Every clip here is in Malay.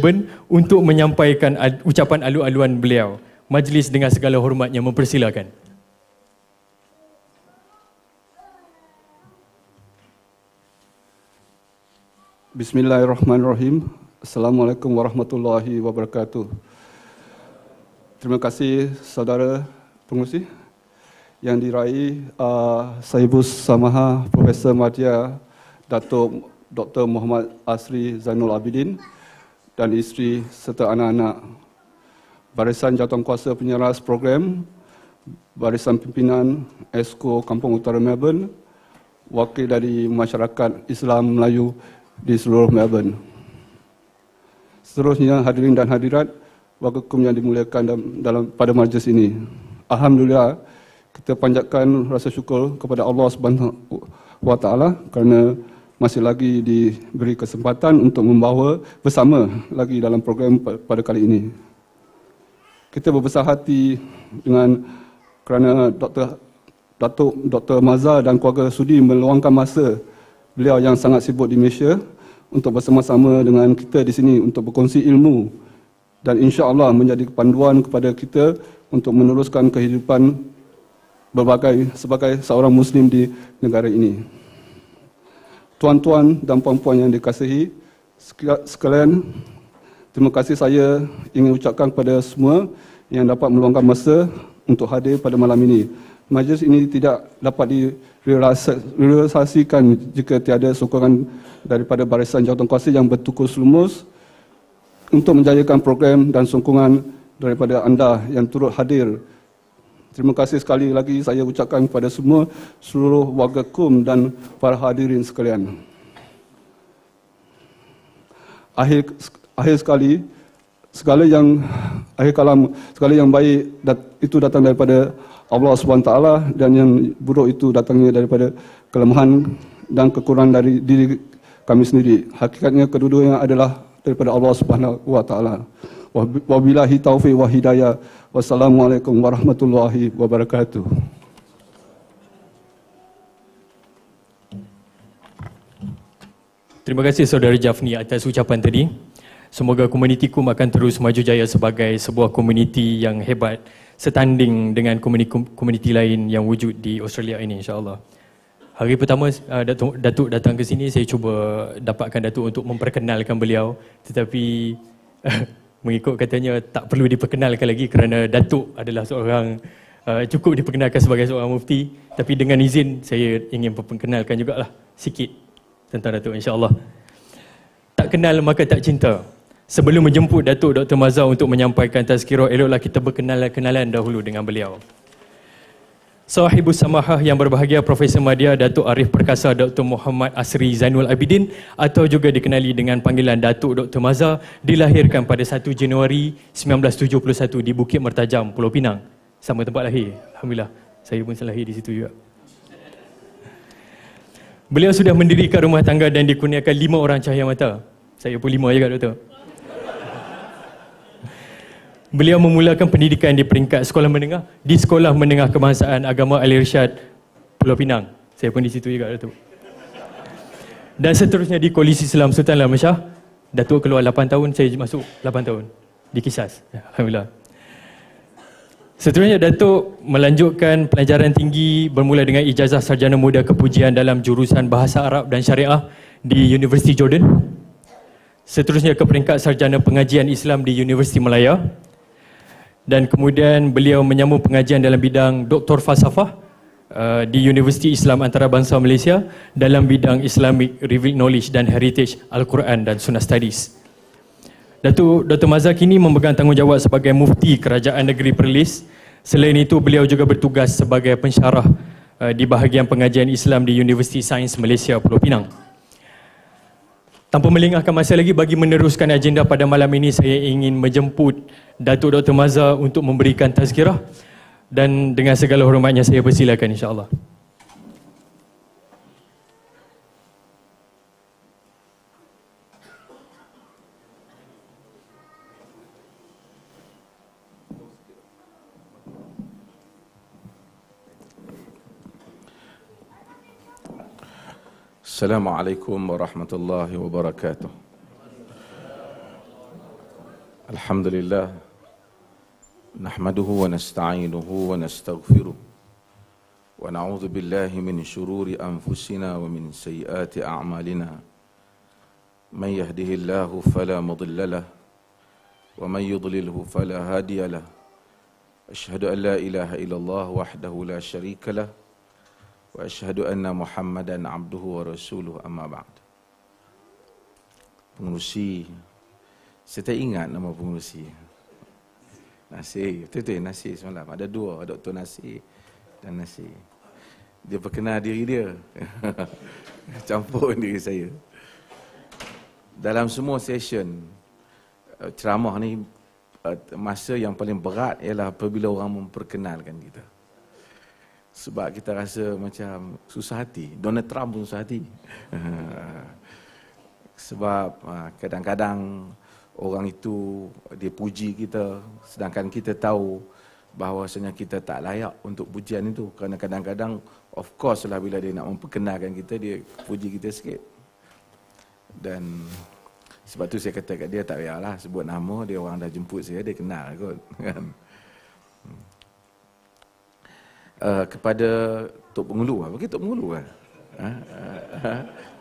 Durban untuk menyampaikan ucapan alu-aluan beliau. Majlis dengan segala hormatnya mempersilakan. Bismillahirrahmanirrahim. Assalamualaikum warahmatullahi wabarakatuh. Terima kasih saudara pengurusi yang diraih uh, Saibus Samaha Profesor Madya Datuk Dr. Muhammad Asri Zainul Abidin dan isteri serta anak-anak. Barisan kuasa Penyeras Program, Barisan Pimpinan Esko Kampung Utara Melbourne, wakil dari masyarakat Islam Melayu di seluruh Melbourne. Seterusnya hadirin dan hadirat, wakil hukum yang dimuliakan dalam, dalam pada majlis ini. Alhamdulillah, kita panjatkan rasa syukur kepada Allah Subhanahu Wa Taala kerana masih lagi diberi kesempatan untuk membawa bersama lagi dalam program pada kali ini. Kita berbesar hati dengan kerana Dr. Datuk Dr. Mazhar dan keluarga sudi meluangkan masa beliau yang sangat sibuk di Malaysia untuk bersama-sama dengan kita di sini untuk berkongsi ilmu dan insya-Allah menjadi panduan kepada kita untuk meneruskan kehidupan berbagai sebagai seorang muslim di negara ini tuan-tuan dan puan-puan yang dikasihi sekalian terima kasih saya ingin ucapkan kepada semua yang dapat meluangkan masa untuk hadir pada malam ini majlis ini tidak dapat direalisasikan jika tiada sokongan daripada barisan jawatan kuasa yang bertukus lumus untuk menjayakan program dan sokongan daripada anda yang turut hadir Terima kasih sekali lagi saya ucapkan kepada semua seluruh warga KUM dan para hadirin sekalian. Akhir akhir sekali segala yang akhir kalam segala yang baik dat, itu datang daripada Allah Subhanahu taala dan yang buruk itu datangnya daripada kelemahan dan kekurangan dari diri kami sendiri. Hakikatnya kedua-duanya adalah daripada Allah Subhanahu wa taala. Wabillahi taufiq wa hidayah. Wassalamualaikum warahmatullahi wabarakatuh. Terima kasih saudara Jafni atas ucapan tadi. Semoga komuniti KUM akan terus maju jaya sebagai sebuah komuniti yang hebat setanding dengan komuniti lain yang wujud di Australia ini insyaAllah. Hari pertama uh, Datuk datang ke sini, saya cuba dapatkan Datuk untuk memperkenalkan beliau. Tetapi mengikut katanya tak perlu diperkenalkan lagi kerana datuk adalah seorang uh, cukup diperkenalkan sebagai seorang mufti tapi dengan izin saya ingin memperkenalkan lah sikit tentang datuk insyaallah tak kenal maka tak cinta sebelum menjemput datuk Dr Mazhar untuk menyampaikan tazkirah eloklah kita berkenalan kenalan dahulu dengan beliau Sahibu Samahah yang berbahagia Profesor Madia Datuk Arif Perkasa Dr. Muhammad Asri Zainul Abidin atau juga dikenali dengan panggilan Datuk Dr. Maza dilahirkan pada 1 Januari 1971 di Bukit Mertajam, Pulau Pinang. Sama tempat lahir. Alhamdulillah. Saya pun selahir di situ juga. Beliau sudah mendirikan rumah tangga dan dikurniakan lima orang cahaya mata. Saya pun lima juga, Doktor. Beliau memulakan pendidikan di peringkat sekolah menengah di Sekolah Menengah Kebangsaan Agama Al-Irsyad Pulau Pinang. Saya pun di situ juga Datuk. Dan seterusnya di Koalisi Islam Sultan Lama Shah. Datuk keluar 8 tahun, saya masuk 8 tahun di Kisas. Ya, Alhamdulillah. Seterusnya Datuk melanjutkan pelajaran tinggi bermula dengan ijazah sarjana muda kepujian dalam jurusan Bahasa Arab dan Syariah di Universiti Jordan. Seterusnya ke peringkat sarjana pengajian Islam di Universiti Melaya dan kemudian beliau menyambung pengajian dalam bidang doktor falsafah uh, di Universiti Islam Antarabangsa Malaysia dalam bidang Islamic Revealed Knowledge dan Heritage Al-Quran dan Sunnah Studies. Datuk Dr. Mazhar kini memegang tanggungjawab sebagai mufti Kerajaan Negeri Perlis. Selain itu, beliau juga bertugas sebagai pensyarah uh, di bahagian pengajian Islam di Universiti Sains Malaysia Pulau Pinang. Tanpa melengahkan masa lagi bagi meneruskan agenda pada malam ini saya ingin menjemput Datuk Dr. Mazhar untuk memberikan tazkirah dan dengan segala hormatnya saya persilakan Insya allah السلام عليكم ورحمة الله وبركاته الحمد لله نحمده ونستعينه ونستغفره ونعوذ بالله من شرور أنفسنا ومن سيئات أعمالنا من يهده الله فلا مضل له ومن يضلله فلا هادي له أشهد أن لا إله إلا الله وحده لا شريك له Wa واشهد ان محمدا عبده ورسوله اما بعد pengerusi saya tak ingat nama pengerusi nasi betul Nasir semalam ada dua doktor Nasir dan Nasir. dia perkenal diri dia campur diri saya dalam semua session eh, ceramah ni eh, masa yang paling berat ialah apabila orang memperkenalkan kita sebab kita rasa macam susah hati. Donald Trump pun susah hati. sebab ah, kadang-kadang orang itu dia puji kita sedangkan kita tahu bahawasanya kita tak layak untuk pujian itu kerana kadang-kadang of course lah bila dia nak memperkenalkan kita dia puji kita sikit dan sebab tu saya kata kat dia tak payahlah sebut nama dia orang dah jemput saya dia kenal kot kan? uh, kepada Tok Pengulu. Apa lah. kata Tok Pengulu? Kan? Ha, ha, ha.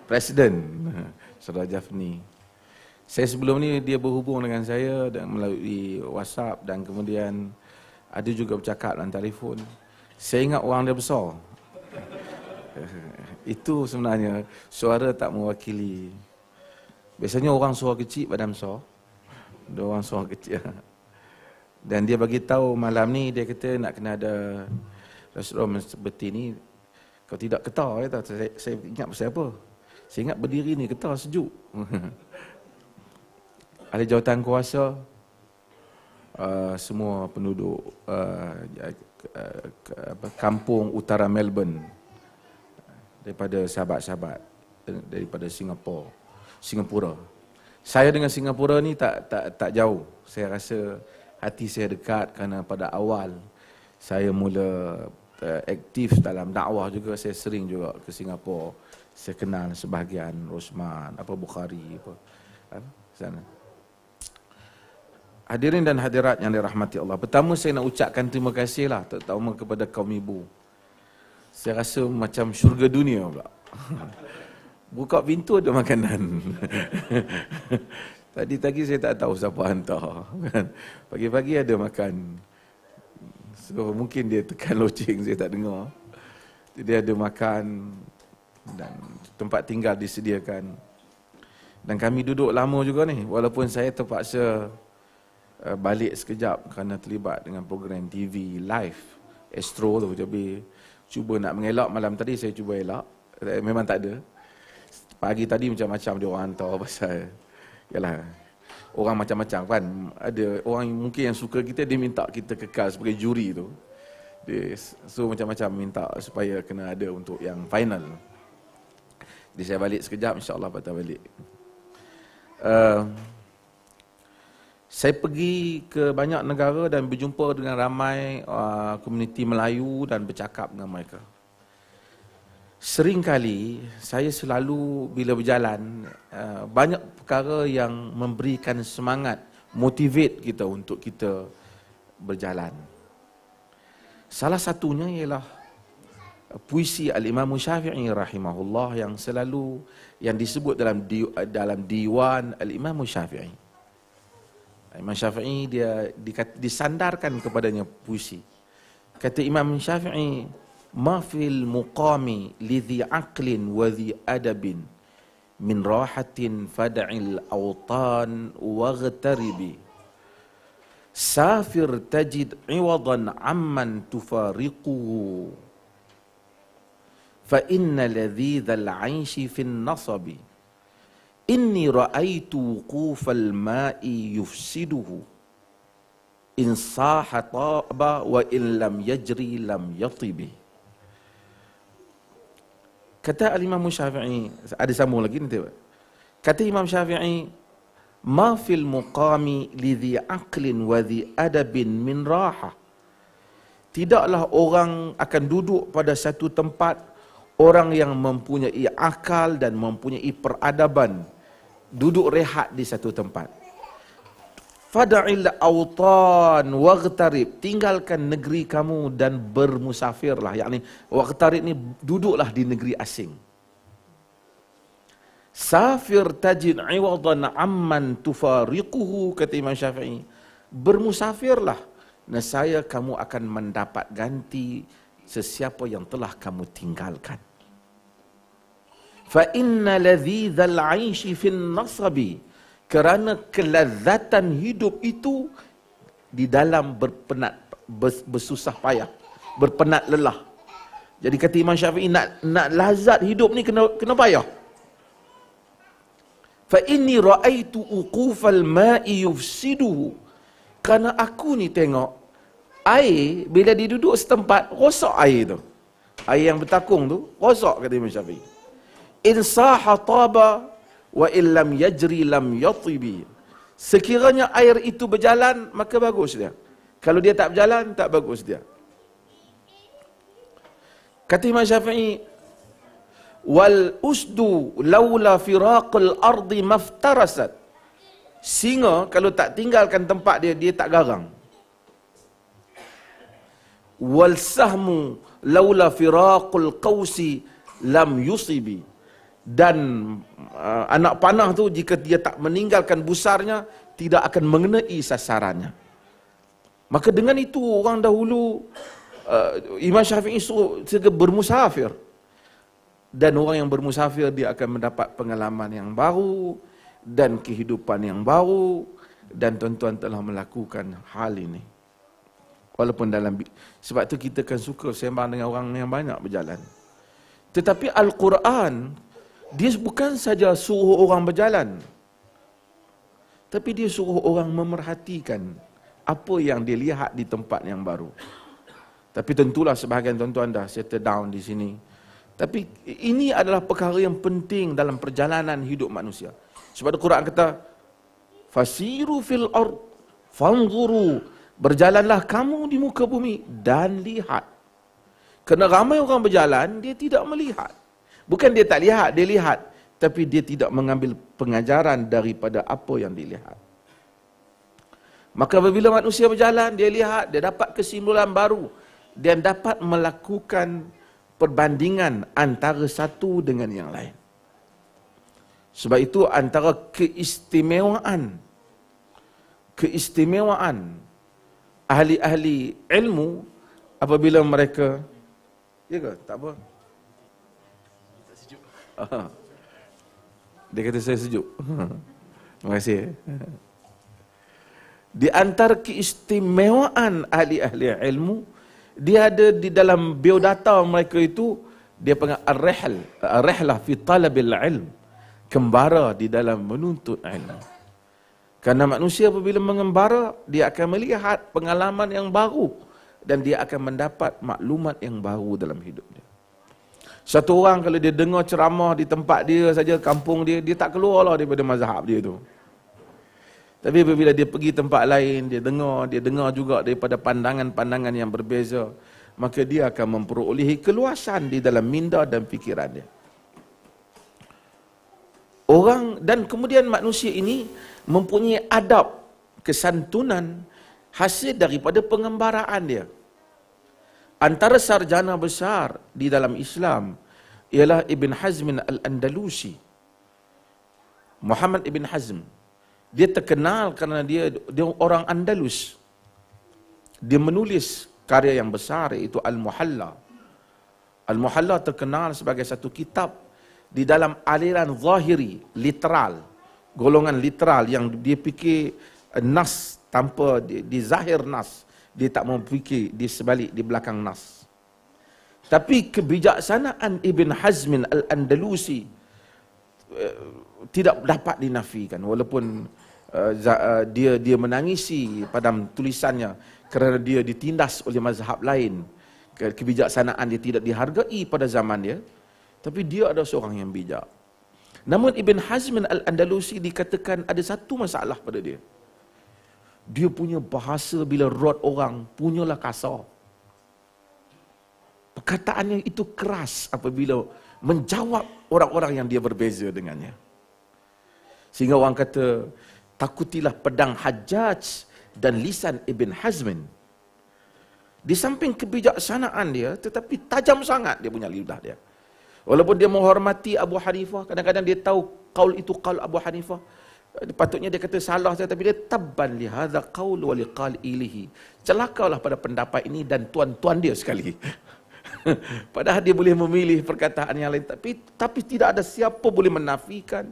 Presiden uh, Saudara Jafni. Saya sebelum ni dia berhubung dengan saya dan melalui WhatsApp dan kemudian ada juga bercakap dalam telefon. Saya ingat orang dia besar. Itu sebenarnya suara tak mewakili. Biasanya orang suara kecil pada besar. Dia orang suara kecil. Dan dia bagi tahu malam ni dia kata nak kena ada Rasulullah seperti ini, kalau tidak ketar, kata. Ya saya, saya ingat pasal apa? Saya ingat berdiri ni ketar, sejuk. Ada jawatan kuasa, uh, semua penduduk uh, uh, uh kampung utara Melbourne, daripada sahabat-sahabat, daripada Singapura, Singapura. Saya dengan Singapura ni tak tak tak jauh. Saya rasa hati saya dekat kerana pada awal saya mula Eh, aktif dalam dakwah juga saya sering juga ke Singapura saya kenal sebahagian Rosman apa Bukhari apa kan sana Hadirin dan hadirat yang dirahmati Allah. Pertama saya nak ucapkan terima kasihlah terutama kepada kaum ibu. Saya rasa macam syurga dunia pula. Buka pintu ada makanan. Tadi tadi saya tak tahu siapa hantar. Kan. Pagi-pagi ada makan. So mungkin dia tekan loceng saya tak dengar. Jadi dia ada makan dan tempat tinggal disediakan. Dan kami duduk lama juga ni walaupun saya terpaksa eh, balik sekejap kerana terlibat dengan program TV live Astro tu jadi cuba nak mengelak malam tadi saya cuba elak eh, memang tak ada pagi tadi macam-macam dia orang hantar pasal yalah orang macam-macam kan ada orang yang mungkin yang suka kita dia minta kita kekal sebagai juri tu dia so macam-macam minta supaya kena ada untuk yang final jadi saya balik sekejap insyaallah patah balik uh, saya pergi ke banyak negara dan berjumpa dengan ramai uh, komuniti Melayu dan bercakap dengan mereka. Sering kali saya selalu bila berjalan eh, banyak perkara yang memberikan semangat, motivate kita untuk kita berjalan. Salah satunya ialah eh, puisi Al-Imam Syafi'i rahimahullah yang selalu yang disebut dalam di, dalam diwan Al-Imam Syafi'i. Imam Syafi'i dia disandarkan kepadanya puisi. Kata Imam Syafi'i ما في المقام لذي عقل وذي أدب من راحة فدع الأوطان واغترب سافر تجد عوضا عمن تفارقه فإن لذيذ العيش في النصب إني رأيت وقوف الماء يفسده إن صاح طاب وإن لم يجري لم يطبه Kata Al-Imam Syafi'i, ada sambung lagi nanti. Kata Imam Syafi'i, "Ma fil muqami li dhi aqlin wa dhi adabin min raha." Tidaklah orang akan duduk pada satu tempat orang yang mempunyai akal dan mempunyai peradaban duduk rehat di satu tempat. Fada'il autan waghtarib. Tinggalkan negeri kamu dan bermusafirlah. Yang ini, waghtarib ni duduklah di negeri asing. Safir tajin iwadan amman tufariquhu, kata Imam Syafi'i. Bermusafirlah. Nasaya kamu akan mendapat ganti sesiapa yang telah kamu tinggalkan. Fa inna ladhidhal aishi fin nasabi kerana kelazatan hidup itu di dalam berpenat bersusah payah berpenat lelah jadi kata Imam Syafi'i nak nak lazat hidup ni kena kena payah fa inni raaitu uquful ma'i yufsidu kerana aku ni tengok air bila duduk setempat rosak air tu air yang bertakung tu rosak kata Imam Syafi'i in saha taba wa illam yajri lam yatibi sekiranya air itu berjalan maka bagus dia kalau dia tak berjalan tak bagus dia kata Imam Syafi'i wal usdu laula firaqul ardi maftarasat singa kalau tak tinggalkan tempat dia dia tak garang wal sahmu laula firaqul qausi lam yusibi dan uh, anak panah tu jika dia tak meninggalkan busarnya tidak akan mengenai sasarannya maka dengan itu orang dahulu uh, Imam Syafi'i suruh segera bermusafir dan orang yang bermusafir dia akan mendapat pengalaman yang baru dan kehidupan yang baru dan tuan-tuan telah melakukan hal ini walaupun dalam sebab tu kita kan suka sembang dengan orang yang banyak berjalan tetapi al-Quran dia bukan saja suruh orang berjalan. Tapi dia suruh orang memerhatikan apa yang dia lihat di tempat yang baru. Tapi tentulah sebahagian tuan-tuan dah settle down di sini. Tapi ini adalah perkara yang penting dalam perjalanan hidup manusia. Sebab Al-Quran kata, Fasiru fil ard, fanguru, berjalanlah kamu di muka bumi dan lihat. Kerana ramai orang berjalan, dia tidak melihat. Bukan dia tak lihat, dia lihat. Tapi dia tidak mengambil pengajaran daripada apa yang dilihat. Maka apabila manusia berjalan, dia lihat, dia dapat kesimpulan baru. Dia dapat melakukan perbandingan antara satu dengan yang lain. Sebab itu antara keistimewaan, keistimewaan ahli-ahli ilmu apabila mereka, ya ke? Tak apa. Dia kata saya sejuk. Terima kasih. Di antara keistimewaan ahli-ahli ilmu, dia ada di dalam biodata mereka itu, dia panggil ar-rihl, ar-rihlah fi talabil ilm. Kembara di dalam menuntut ilmu. Karena manusia apabila mengembara, dia akan melihat pengalaman yang baru dan dia akan mendapat maklumat yang baru dalam hidupnya. Satu orang kalau dia dengar ceramah di tempat dia saja, kampung dia, dia tak keluar lah daripada mazhab dia tu. Tapi bila dia pergi tempat lain, dia dengar, dia dengar juga daripada pandangan-pandangan yang berbeza, maka dia akan memperolehi keluasan di dalam minda dan fikiran dia. Orang dan kemudian manusia ini mempunyai adab kesantunan hasil daripada pengembaraan dia antara sarjana besar di dalam Islam ialah Ibn Hazm Al-Andalusi. Muhammad Ibn Hazm. Dia terkenal kerana dia dia orang Andalus. Dia menulis karya yang besar iaitu Al-Muhalla. Al-Muhalla terkenal sebagai satu kitab di dalam aliran zahiri, literal. Golongan literal yang dia fikir eh, nas tanpa di, di zahir nas dia tak mahu fikir di sebalik di belakang nas. Tapi kebijaksanaan Ibn Hazmin Al-Andalusi eh, tidak dapat dinafikan walaupun uh, dia dia menangisi pada tulisannya kerana dia ditindas oleh mazhab lain. Kebijaksanaan dia tidak dihargai pada zaman dia. Tapi dia ada seorang yang bijak. Namun Ibn Hazmin Al-Andalusi dikatakan ada satu masalah pada dia dia punya bahasa bila rot orang punyalah kasar. Perkataannya itu keras apabila menjawab orang-orang yang dia berbeza dengannya. Sehingga orang kata, takutilah pedang Hajjaj dan lisan Ibn Hazmin. Di samping kebijaksanaan dia, tetapi tajam sangat dia punya lidah dia. Walaupun dia menghormati Abu Hanifah, kadang-kadang dia tahu kaul itu kaul Abu Hanifah. Patutnya dia kata salah saya tapi dia tabban li hadza qaul wa liqal ilihi. Celakalah pada pendapat ini dan tuan-tuan dia sekali. Padahal dia boleh memilih perkataan yang lain tapi tapi tidak ada siapa boleh menafikan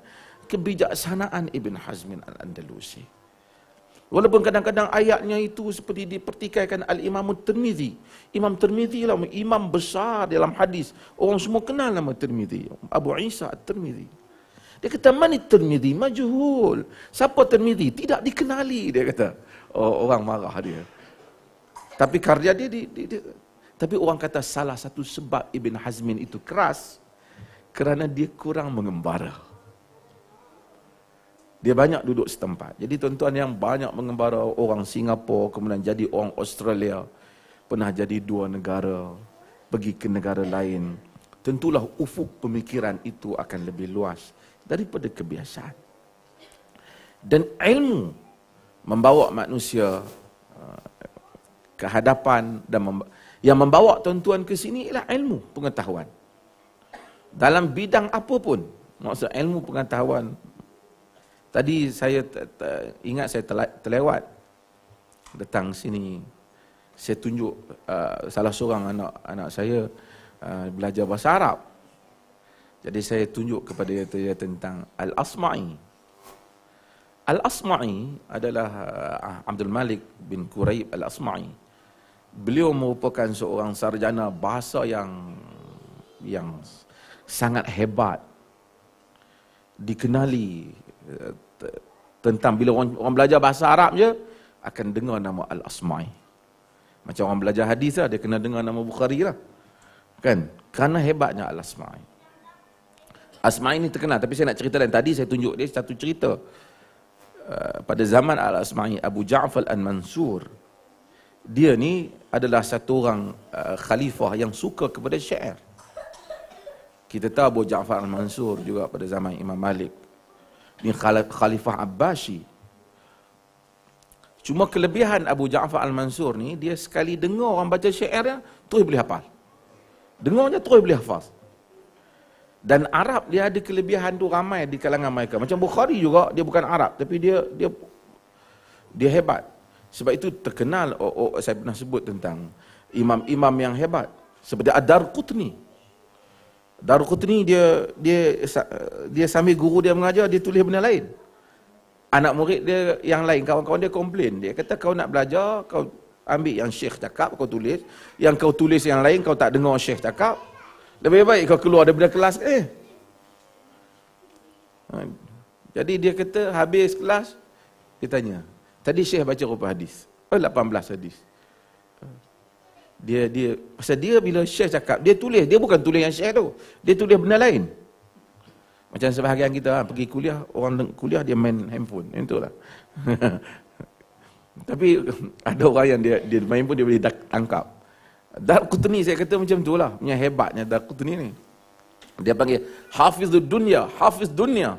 kebijaksanaan Ibn Hazmin Al-Andalusi. Walaupun kadang-kadang ayatnya itu seperti dipertikaikan Al-Imam Tirmizi. Imam Tirmizi lah imam besar dalam hadis. Orang semua kenal nama Tirmizi. Abu Isa Tirmizi. Dia kata, mani termidi majuhul. Siapa termidi? Tidak dikenali, dia kata. Oh, orang marah dia. Tapi karya dia, dia, dia, dia. tapi orang kata salah satu sebab Ibn Hazmin itu keras, kerana dia kurang mengembara. Dia banyak duduk setempat. Jadi tuan-tuan yang banyak mengembara orang Singapura, kemudian jadi orang Australia, pernah jadi dua negara, pergi ke negara lain, tentulah ufuk pemikiran itu akan lebih luas daripada kebiasaan. Dan ilmu membawa manusia uh, ke hadapan dan yang membawa tuan-tuan ke sini ialah ilmu pengetahuan. Dalam bidang apa pun, maksud ilmu pengetahuan. Tadi saya ingat saya terlewat datang sini. Saya tunjuk uh, salah seorang anak anak saya uh, belajar bahasa Arab. Jadi saya tunjuk kepada dia tentang Al-Asma'i. Al-Asma'i adalah ah, ah, Abdul Malik bin Quraib Al-Asma'i. Beliau merupakan seorang sarjana bahasa yang yang sangat hebat. Dikenali eh, tentang bila orang, orang belajar bahasa Arab je akan dengar nama Al-Asma'i. Macam orang belajar hadis lah, dia kena dengar nama Bukhari lah. Kan? Kerana hebatnya Al-Asma'i. Asma ini terkenal tapi saya nak cerita lain. Tadi saya tunjuk dia satu cerita. Uh, pada zaman Al-Asma'i Abu Ja'far Al-Mansur. Dia ni adalah satu orang uh, khalifah yang suka kepada syair. Kita tahu Abu Ja'far Al-Mansur juga pada zaman Imam Malik. Ni khalifah Abbasi. Cuma kelebihan Abu Ja'far Al-Mansur ni dia sekali dengar orang baca syairnya terus boleh hafal. dengarnya je terus boleh hafal. Dan Arab dia ada kelebihan tu ramai di kalangan mereka. Macam Bukhari juga dia bukan Arab tapi dia dia dia hebat. Sebab itu terkenal oh, oh, saya pernah sebut tentang imam-imam yang hebat seperti Ad-Darqutni. Darqutni dia dia dia sambil guru dia mengajar dia tulis benda lain. Anak murid dia yang lain kawan-kawan dia komplain. Dia kata kau nak belajar kau ambil yang syekh cakap kau tulis, yang kau tulis yang lain kau tak dengar syekh cakap, lebih baik kau keluar daripada kelas eh. Ha, jadi dia kata habis kelas dia tanya, tadi Syekh baca rupa hadis. Oh 18 hadis. Dia dia pasal dia bila Syekh cakap, dia tulis, dia bukan tulis yang Syekh tu. Dia tulis benda lain. Macam sebahagian kita ha, pergi kuliah, orang kuliah dia main handphone, yang itulah. Tapi ada orang yang dia dia main pun dia boleh tangkap. Dar Darqutni saya kata macam tu lah. Yang hebatnya dar Darqutni ni. Dia panggil Hafizul Dunya. Hafiz Dunya.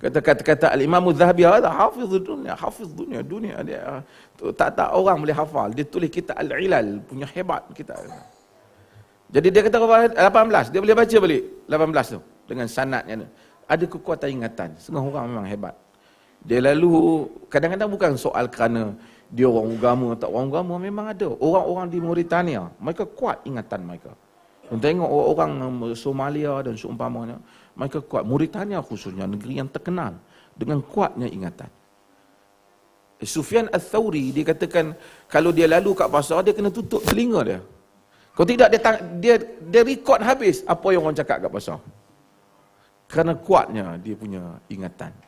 Kata kata kata Al Imam Zahabi ada hafiz dunia, hafiz dunia, dunia dia ah, tu, tak tak orang boleh hafal. Dia tulis kita Al Ilal punya hebat kita. Jadi dia kata 18, dia boleh baca balik 18 tu dengan sanadnya. Ada kekuatan ingatan. Semua orang memang hebat. Dia lalu kadang-kadang bukan soal kerana dia orang agama atau orang agama memang ada. Orang-orang di Mauritania, mereka kuat ingatan mereka. Dan tengok orang-orang Somalia dan seumpamanya, mereka kuat. Mauritania khususnya, negeri yang terkenal dengan kuatnya ingatan. Eh, Sufyan al-Thawri, dia katakan kalau dia lalu kat pasar, dia kena tutup telinga dia. Kalau tidak, dia, dia, dia rekod habis apa yang orang cakap kat pasar. Kerana kuatnya dia punya ingatan.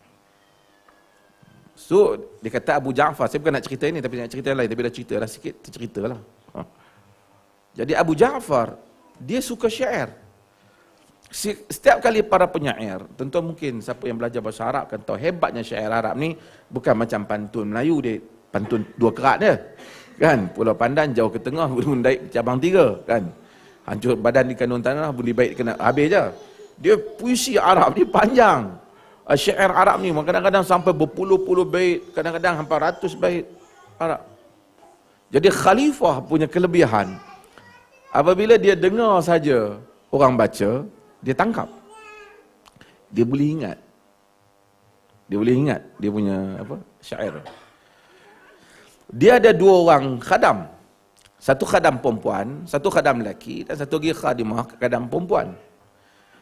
So, dia kata Abu Ja'far, saya bukan nak cerita ini, tapi nak cerita yang lain. Tapi dah cerita lah sikit, cerita lah. Ha. Jadi Abu Ja'far, dia suka syair. Setiap kali para penyair, tentu mungkin siapa yang belajar bahasa Arab kan tahu hebatnya syair Arab ni bukan macam pantun Melayu dia, pantun dua kerat dia. Kan? Pulau Pandan jauh ke tengah, bunuh daik cabang tiga. Kan? Hancur badan di kandung tanah, bunuh baik kena habis je. Dia puisi Arab ni panjang. Ah, syair Arab ni kadang-kadang sampai berpuluh-puluh bait, kadang-kadang hampir ratus bait Arab. Jadi khalifah punya kelebihan apabila dia dengar saja orang baca, dia tangkap. Dia boleh ingat. Dia boleh ingat dia punya apa syair. Dia ada dua orang khadam. Satu khadam perempuan, satu khadam lelaki dan satu lagi khadimah khadam perempuan.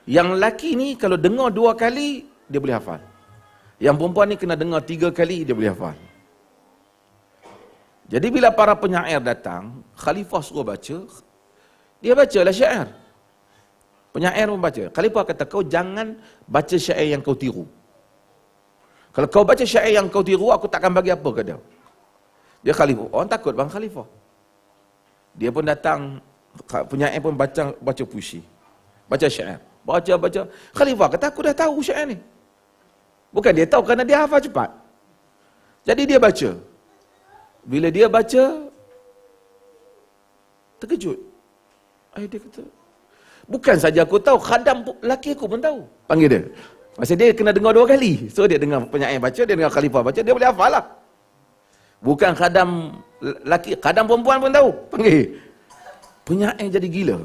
Yang lelaki ni kalau dengar dua kali dia boleh hafal. Yang perempuan ni kena dengar tiga kali, dia boleh hafal. Jadi bila para penyair datang, khalifah suruh baca, dia baca bacalah syair. Penyair membaca. Khalifah kata, kau jangan baca syair yang kau tiru. Kalau kau baca syair yang kau tiru, aku takkan bagi apa ke dia. Dia khalifah. Orang takut bang khalifah. Dia pun datang, penyair pun baca baca puisi. Baca syair. Baca, baca. Khalifah kata, aku dah tahu syair ni. Bukan dia tahu kerana dia hafal cepat. Jadi dia baca. Bila dia baca, terkejut. Ayah dia kata, bukan saja aku tahu, khadam laki aku pun tahu. Panggil dia. Maksudnya dia kena dengar dua kali. So dia dengar penyair baca, dia dengar khalifah baca, dia boleh hafal lah. Bukan khadam laki, khadam perempuan pun tahu. Panggil. Penyair jadi gila.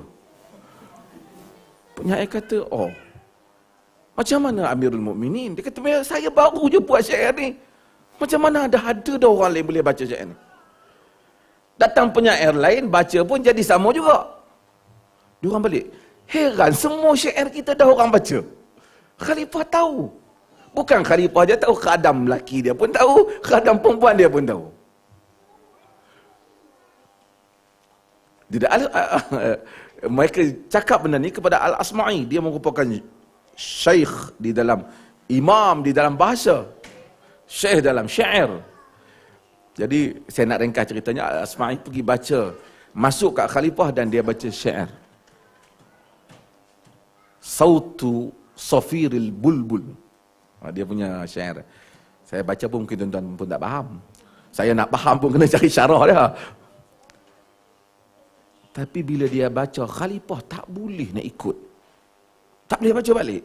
Penyair kata, oh, macam mana Amirul Mukminin? Dia kata, saya baru je buat syair ni. Macam mana ada ada dah orang lain boleh baca syair ni? Datang air lain, baca pun jadi sama juga. Dia orang balik. Heran, semua syair kita dah orang baca. Khalifah tahu. Bukan khalifah dia tahu, kadam lelaki dia pun tahu, kadam perempuan dia pun tahu. Tidak, uh, uh, uh, mereka cakap benda ni kepada Al-Asma'i. Dia merupakan syekh di dalam imam di dalam bahasa syekh dalam syair jadi saya nak ringkas ceritanya Asma'i pergi baca masuk kat khalifah dan dia baca syair Sautu Safiril Bulbul ha, dia punya syair saya baca pun mungkin tuan-tuan pun tak faham saya nak faham pun kena cari syarah dia tapi bila dia baca khalifah tak boleh nak ikut tak boleh baca balik.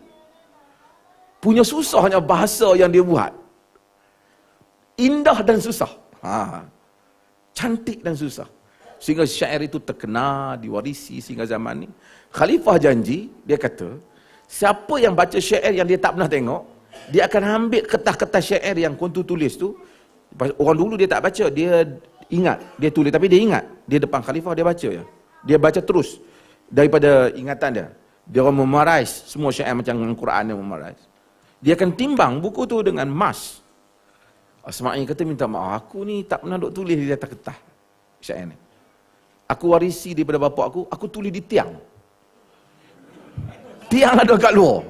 Punya susahnya bahasa yang dia buat. Indah dan susah. Ha. Cantik dan susah. Sehingga syair itu terkenal, diwarisi sehingga zaman ini. Khalifah janji, dia kata, siapa yang baca syair yang dia tak pernah tengok, dia akan ambil ketah-ketah syair yang kontu tulis tu. Orang dulu dia tak baca, dia ingat. Dia tulis tapi dia ingat. Dia depan khalifah, dia baca ya. Dia baca terus daripada ingatan dia. Dia akan memarais semua syair macam dengan quran yang memarais. Dia akan timbang buku tu dengan emas. Asma'i ah, kata minta maaf, aku ni tak pernah duk tulis di atas kertas syair ni. Aku warisi daripada bapa aku, aku tulis di tiang. Tiang ada kat luar.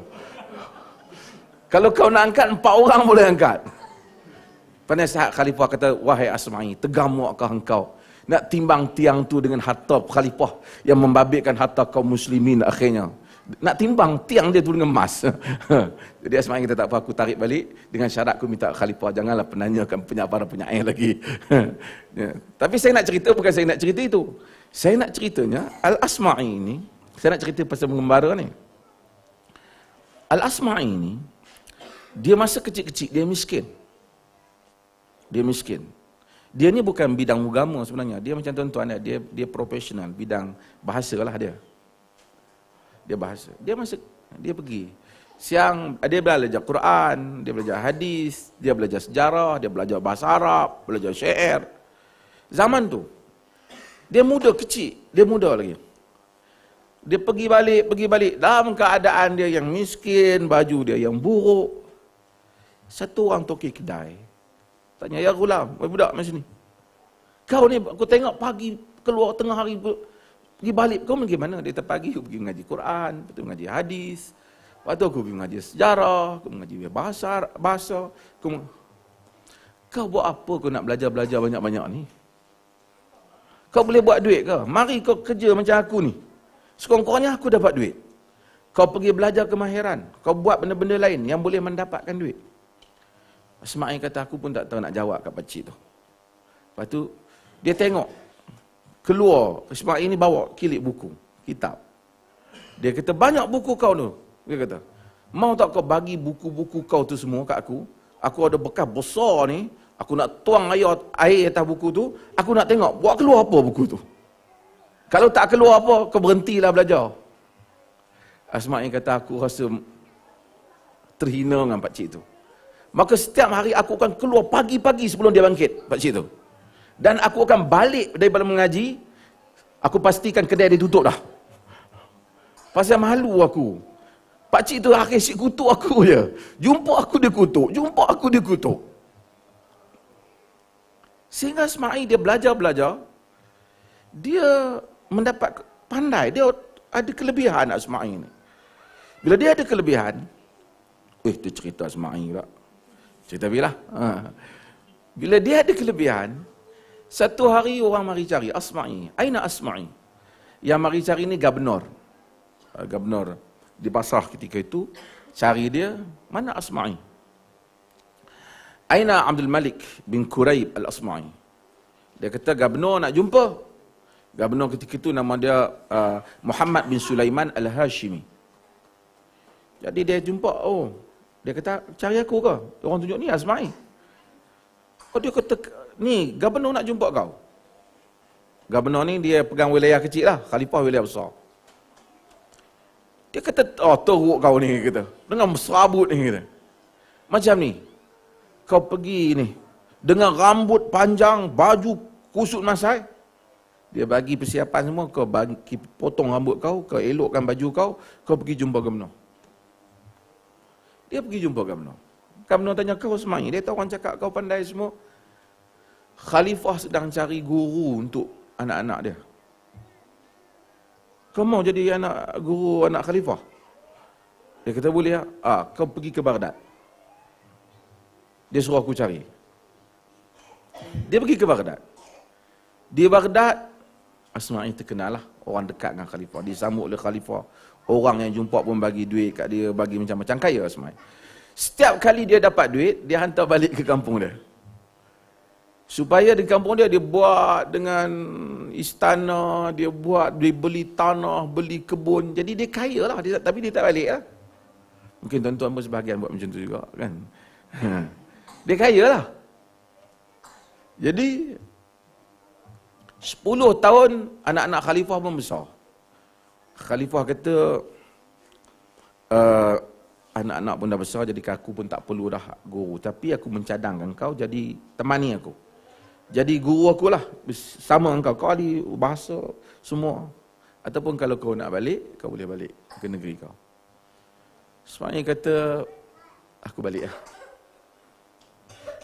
Kalau kau nak angkat, empat orang boleh angkat. Pernah sahabat khalifah kata, wahai Asma'i, tegamu akah engkau nak timbang tiang tu dengan harta khalifah yang membabitkan harta kaum muslimin akhirnya. Nak timbang tiang dia tu dengan emas. Jadi asmai kita tak apa aku tarik balik dengan syarat aku minta khalifah janganlah penanyakan punya para punya air lagi. ya. Tapi saya nak cerita bukan saya nak cerita itu. Saya nak ceritanya Al-Asma'i ini, saya nak cerita pasal mengembara ni. Al-Asma'i ini dia masa kecil-kecil dia miskin. Dia miskin. Dia ni bukan bidang agama sebenarnya. Dia macam tuan-tuan dia dia profesional bidang bahasa lah dia dia bahasa. Dia masuk, dia pergi. Siang eh, dia belajar Quran, dia belajar hadis, dia belajar sejarah, dia belajar bahasa Arab, belajar syair. Zaman tu. Dia muda kecil, dia muda lagi. Dia pergi balik, pergi balik dalam keadaan dia yang miskin, baju dia yang buruk. Satu orang toki kedai. Tanya, ya gulam, budak macam ni. Kau ni, aku tengok pagi keluar tengah hari, Pergi balik, kau pergi mana? Dia terpagi, aku pergi mengaji Quran, aku pergi mengaji hadis. Waktu aku pergi mengaji sejarah, aku mengaji bahasa. bahasa. Aku... Kau buat apa kau nak belajar-belajar banyak-banyak ni? Kau boleh buat duit ke? Mari kau kerja macam aku ni. Sekurang-kurangnya aku dapat duit. Kau pergi belajar kemahiran. Kau buat benda-benda lain yang boleh mendapatkan duit. Asma'i kata aku pun tak tahu nak jawab kat pakcik tu. Lepas tu, dia tengok keluar Ismail ini bawa kilik buku kitab dia kata banyak buku kau tu dia kata mau tak kau bagi buku-buku kau tu semua kat aku aku ada bekas besar ni aku nak tuang air air atas buku tu aku nak tengok buat keluar apa buku tu kalau tak keluar apa kau berhentilah belajar Asma Ismail kata aku rasa terhina dengan pak cik tu maka setiap hari aku akan keluar pagi-pagi sebelum dia bangkit pak cik tu dan aku akan balik dari daripada mengaji aku pastikan kedai dia tutup dah pasal malu aku pakcik tu akhir si kutuk aku je jumpa aku dia kutuk jumpa aku dia kutuk sehingga Ismail dia belajar-belajar dia mendapat pandai dia ada kelebihan anak Ismail ni bila dia ada kelebihan Eh, dia cerita Ismail pula. Cerita bila. Ha. Bila dia ada kelebihan, satu hari orang mari cari Asma'i. Aina Asma'i? Yang mari cari ni gubernur. Ah, gubernur di pasar ketika itu cari dia, mana Asma'i? Aina Abdul Malik bin Quraib Al-Asma'i? Dia kata gubernur nak jumpa. Gubernur ketika itu nama dia uh, Muhammad bin Sulaiman Al-Hashimi. Jadi dia jumpa, oh, dia kata cari aku ke? Orang tunjuk ni Asma'i. Oh dia kata ni gubernur nak jumpa kau. Gubernur ni dia pegang wilayah kecil lah, khalifah wilayah besar. Dia kata, oh teruk kau ni, kata. Dengan serabut ni, kata. Macam ni, kau pergi ni, dengan rambut panjang, baju kusut masai, dia bagi persiapan semua, kau bagi, potong rambut kau, kau elokkan baju kau, kau pergi jumpa gubernur. Dia pergi jumpa gubernur. Gubernur tanya, kau semangat, dia tahu orang cakap kau pandai semua, Khalifah sedang cari guru untuk anak-anak dia. Kau mau jadi anak guru anak khalifah? Dia kata boleh. Ah. ah, kau pergi ke Baghdad. Dia suruh aku cari. Dia pergi ke Baghdad. Di Baghdad, Asma'i terkenal lah. Orang dekat dengan khalifah. Disambut oleh khalifah. Orang yang jumpa pun bagi duit kat dia. Bagi macam-macam kaya Asma'i. Setiap kali dia dapat duit, dia hantar balik ke kampung dia. Supaya di kampung dia, dia buat dengan istana, dia buat, dia beli tanah, beli kebun. Jadi dia kaya lah, dia, tapi dia tak balik lah. Mungkin tuan-tuan pun sebahagian buat macam tu juga kan. dia kaya lah. Jadi, 10 tahun anak-anak khalifah pun besar. Khalifah kata, uh, anak-anak pun dah besar jadi aku pun tak perlu dah guru. Tapi aku mencadangkan kau jadi temani aku jadi guru aku lah. Sama engkau. Kau ahli bahasa semua. Ataupun kalau kau nak balik, kau boleh balik ke negeri kau. Sebabnya kata, aku balik lah.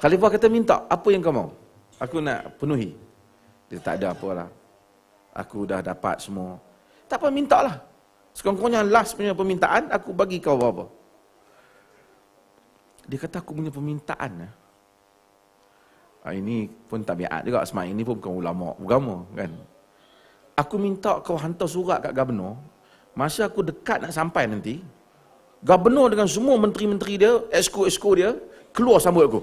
Khalifah kata minta, apa yang kau mau? Aku nak penuhi. Dia tak ada apa lah. Aku dah dapat semua. Tak apa, minta lah. Sekurang-kurangnya last punya permintaan, aku bagi kau apa-apa. Dia kata aku punya permintaan lah. Ah, ini pun tabiat juga sebab ini pun bukan ulama agama kan aku minta kau hantar surat kat gubernur masa aku dekat nak sampai nanti gubernur dengan semua menteri-menteri dia esko-esko dia keluar sambut aku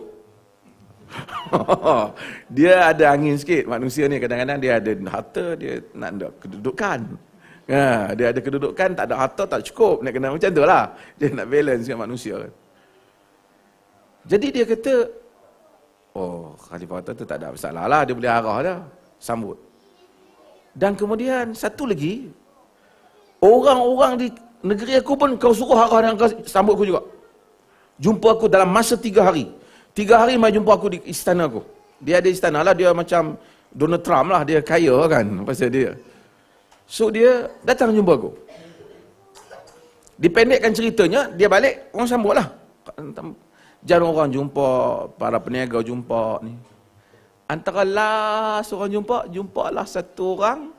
dia ada angin sikit manusia ni kadang-kadang dia ada harta dia nak ada kedudukan ha, dia ada kedudukan tak ada harta tak cukup nak kena macam tu lah dia nak balance dengan manusia jadi dia kata Oh, khalifah kata tu tak ada masalah lah. Dia boleh arah dah. Sambut. Dan kemudian, satu lagi. Orang-orang di negeri aku pun kau suruh arah dan kau sambut aku juga. Jumpa aku dalam masa tiga hari. Tiga hari mai jumpa aku di istana aku. Dia ada istana lah. Dia macam Donald Trump lah. Dia kaya kan pasal dia. So, dia datang jumpa aku. Dipendekkan ceritanya, dia balik, orang sambut lah. Jangan orang jumpa, para peniaga jumpa ni. Antara last orang jumpa, jumpa lah satu orang,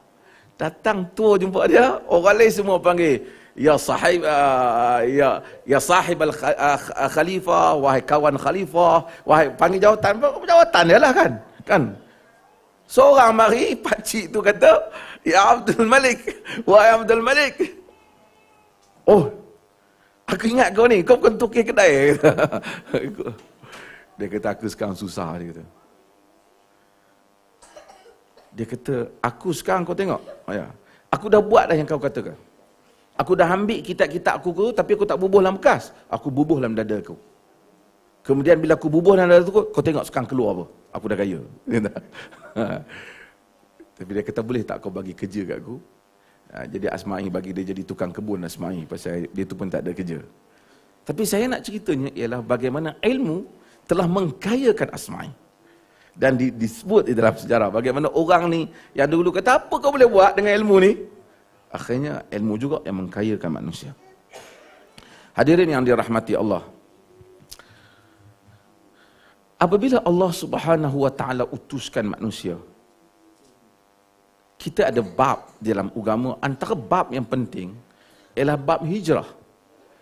datang tua jumpa dia, orang lain semua panggil, Ya sahib, ah, ah, ya, ya sahib al ah, khalifah, wahai kawan khalifah, wahai panggil jawatan, jawatan dia lah kan, kan. Seorang mari, pakcik tu kata, Ya Abdul Malik, wahai Abdul Malik. Oh, Aku ingat kau ni, kau bukan tokek kedai. dia kata, aku sekarang susah. Dia kata, dia kata aku sekarang kau tengok. Oh, ya. Aku dah buat dah yang kau katakan. Aku dah ambil kitab-kitab aku tu, tapi aku tak bubuh dalam bekas. Aku bubuh dalam dada aku. Kemudian bila aku bubuh dalam dada aku, kau tengok sekarang keluar apa. Aku dah kaya. tapi dia kata, boleh tak kau bagi kerja kat aku? Ha, jadi Asma'i bagi dia jadi tukang kebun Asma'i pasal dia tu pun tak ada kerja. Tapi saya nak ceritanya ialah bagaimana ilmu telah mengkayakan Asma'i. Dan di, disebut di dalam sejarah bagaimana orang ni yang dulu kata apa kau boleh buat dengan ilmu ni? Akhirnya ilmu juga yang mengkayakan manusia. Hadirin yang dirahmati Allah. Apabila Allah Subhanahu wa taala utuskan manusia kita ada bab dalam agama antara bab yang penting ialah bab hijrah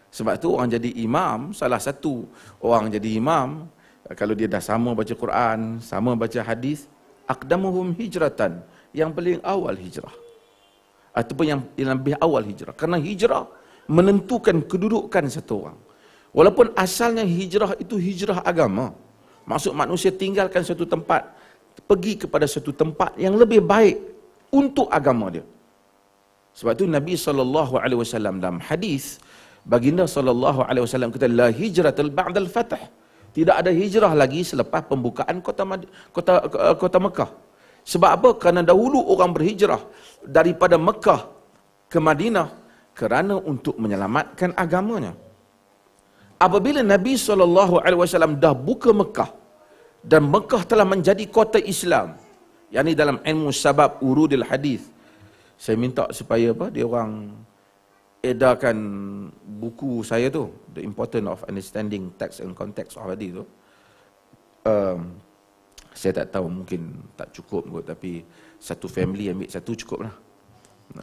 sebab tu orang jadi imam salah satu orang jadi imam kalau dia dah sama baca Quran sama baca hadis aqdamuhum hijratan yang paling awal hijrah ataupun yang, yang lebih awal hijrah kerana hijrah menentukan kedudukan satu orang walaupun asalnya hijrah itu hijrah agama maksud manusia tinggalkan satu tempat pergi kepada satu tempat yang lebih baik untuk agama dia. Sebab tu Nabi sallallahu alaihi wasallam dalam hadis baginda sallallahu alaihi wasallam kata la hijratul ba'dal fath. Tidak ada hijrah lagi selepas pembukaan kota kota eh, kota Mekah. Sebab apa? Kerana dahulu orang berhijrah daripada Mekah ke Madinah kerana untuk menyelamatkan agamanya. Apabila Nabi sallallahu alaihi wasallam dah buka Mekah dan Mekah telah menjadi kota Islam, yang ni dalam ilmu sabab urudil hadis saya minta supaya apa dia orang edarkan buku saya tu the importance of understanding text and context of hadis tu um, saya tak tahu mungkin tak cukup kot tapi satu family ambil satu cukup lah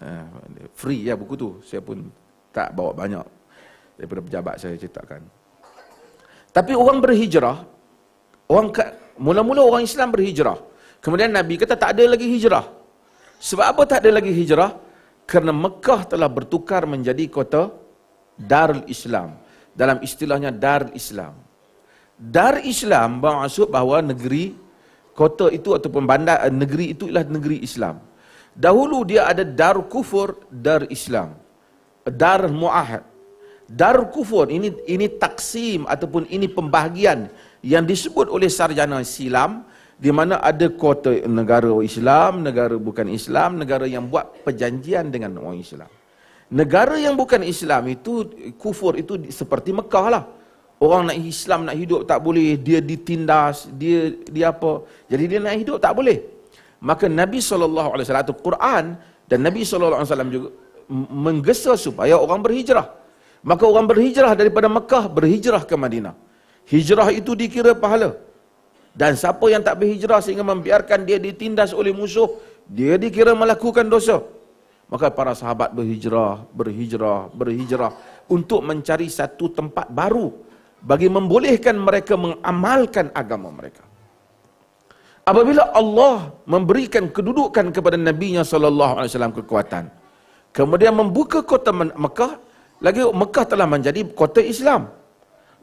uh, free ya buku tu saya pun tak bawa banyak daripada pejabat saya ceritakan tapi orang berhijrah orang mula-mula orang Islam berhijrah Kemudian Nabi kata tak ada lagi hijrah. Sebab apa tak ada lagi hijrah? Kerana Mekah telah bertukar menjadi kota Darul Islam. Dalam istilahnya Darul Islam. Dar Islam bermaksud bahawa negeri kota itu ataupun bandar eh, negeri itu ialah negeri Islam. Dahulu dia ada Dar Kufur, Dar Islam. Dar Mu'ahad. Dar Kufur ini ini taksim ataupun ini pembahagian yang disebut oleh sarjana silam di mana ada kota negara Islam, negara bukan Islam, negara yang buat perjanjian dengan orang Islam. Negara yang bukan Islam itu kufur itu seperti Mekah lah. Orang nak Islam nak hidup tak boleh, dia ditindas, dia dia apa. Jadi dia nak hidup tak boleh. Maka Nabi saw. alaihi Quran dan Nabi saw juga menggesa supaya orang berhijrah. Maka orang berhijrah daripada Mekah berhijrah ke Madinah. Hijrah itu dikira pahala. Dan siapa yang tak berhijrah sehingga membiarkan dia ditindas oleh musuh, dia dikira melakukan dosa. Maka para sahabat berhijrah, berhijrah, berhijrah untuk mencari satu tempat baru bagi membolehkan mereka mengamalkan agama mereka. Apabila Allah memberikan kedudukan kepada Nabi-Nya SAW kekuatan, kemudian membuka kota Mekah, lagi Mekah telah menjadi kota Islam.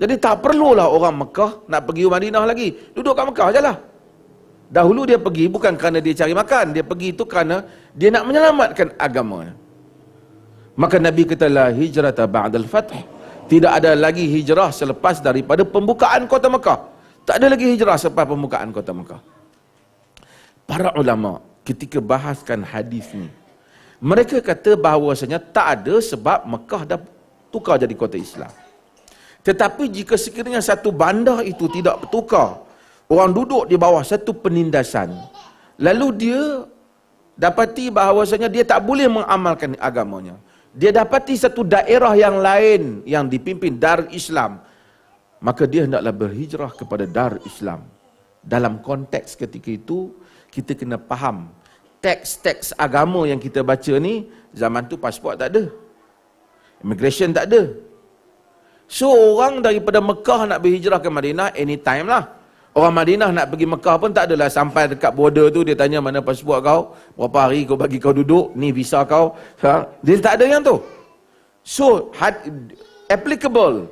Jadi tak perlulah orang Mekah nak pergi Madinah lagi. Duduk kat Mekah sajalah. Dahulu dia pergi bukan kerana dia cari makan. Dia pergi itu kerana dia nak menyelamatkan agama. Maka Nabi kata la hijrah ba'dal fath. Tidak ada lagi hijrah selepas daripada pembukaan kota Mekah. Tak ada lagi hijrah selepas pembukaan kota Mekah. Para ulama ketika bahaskan hadis ni, mereka kata bahawasanya tak ada sebab Mekah dah tukar jadi kota Islam. Tetapi jika sekiranya satu bandar itu tidak bertukar, orang duduk di bawah satu penindasan, lalu dia dapati bahawasanya dia tak boleh mengamalkan agamanya. Dia dapati satu daerah yang lain yang dipimpin Dar Islam, maka dia hendaklah berhijrah kepada Dar Islam. Dalam konteks ketika itu, kita kena faham teks-teks agama yang kita baca ni zaman tu pasport tak ada. Immigration tak ada. So orang daripada Mekah nak berhijrah ke Madinah anytime lah. Orang Madinah nak pergi Mekah pun tak adalah sampai dekat border tu dia tanya mana pasport kau, berapa hari kau bagi kau duduk, ni visa kau. Ha? Dia tak ada yang tu. So had, applicable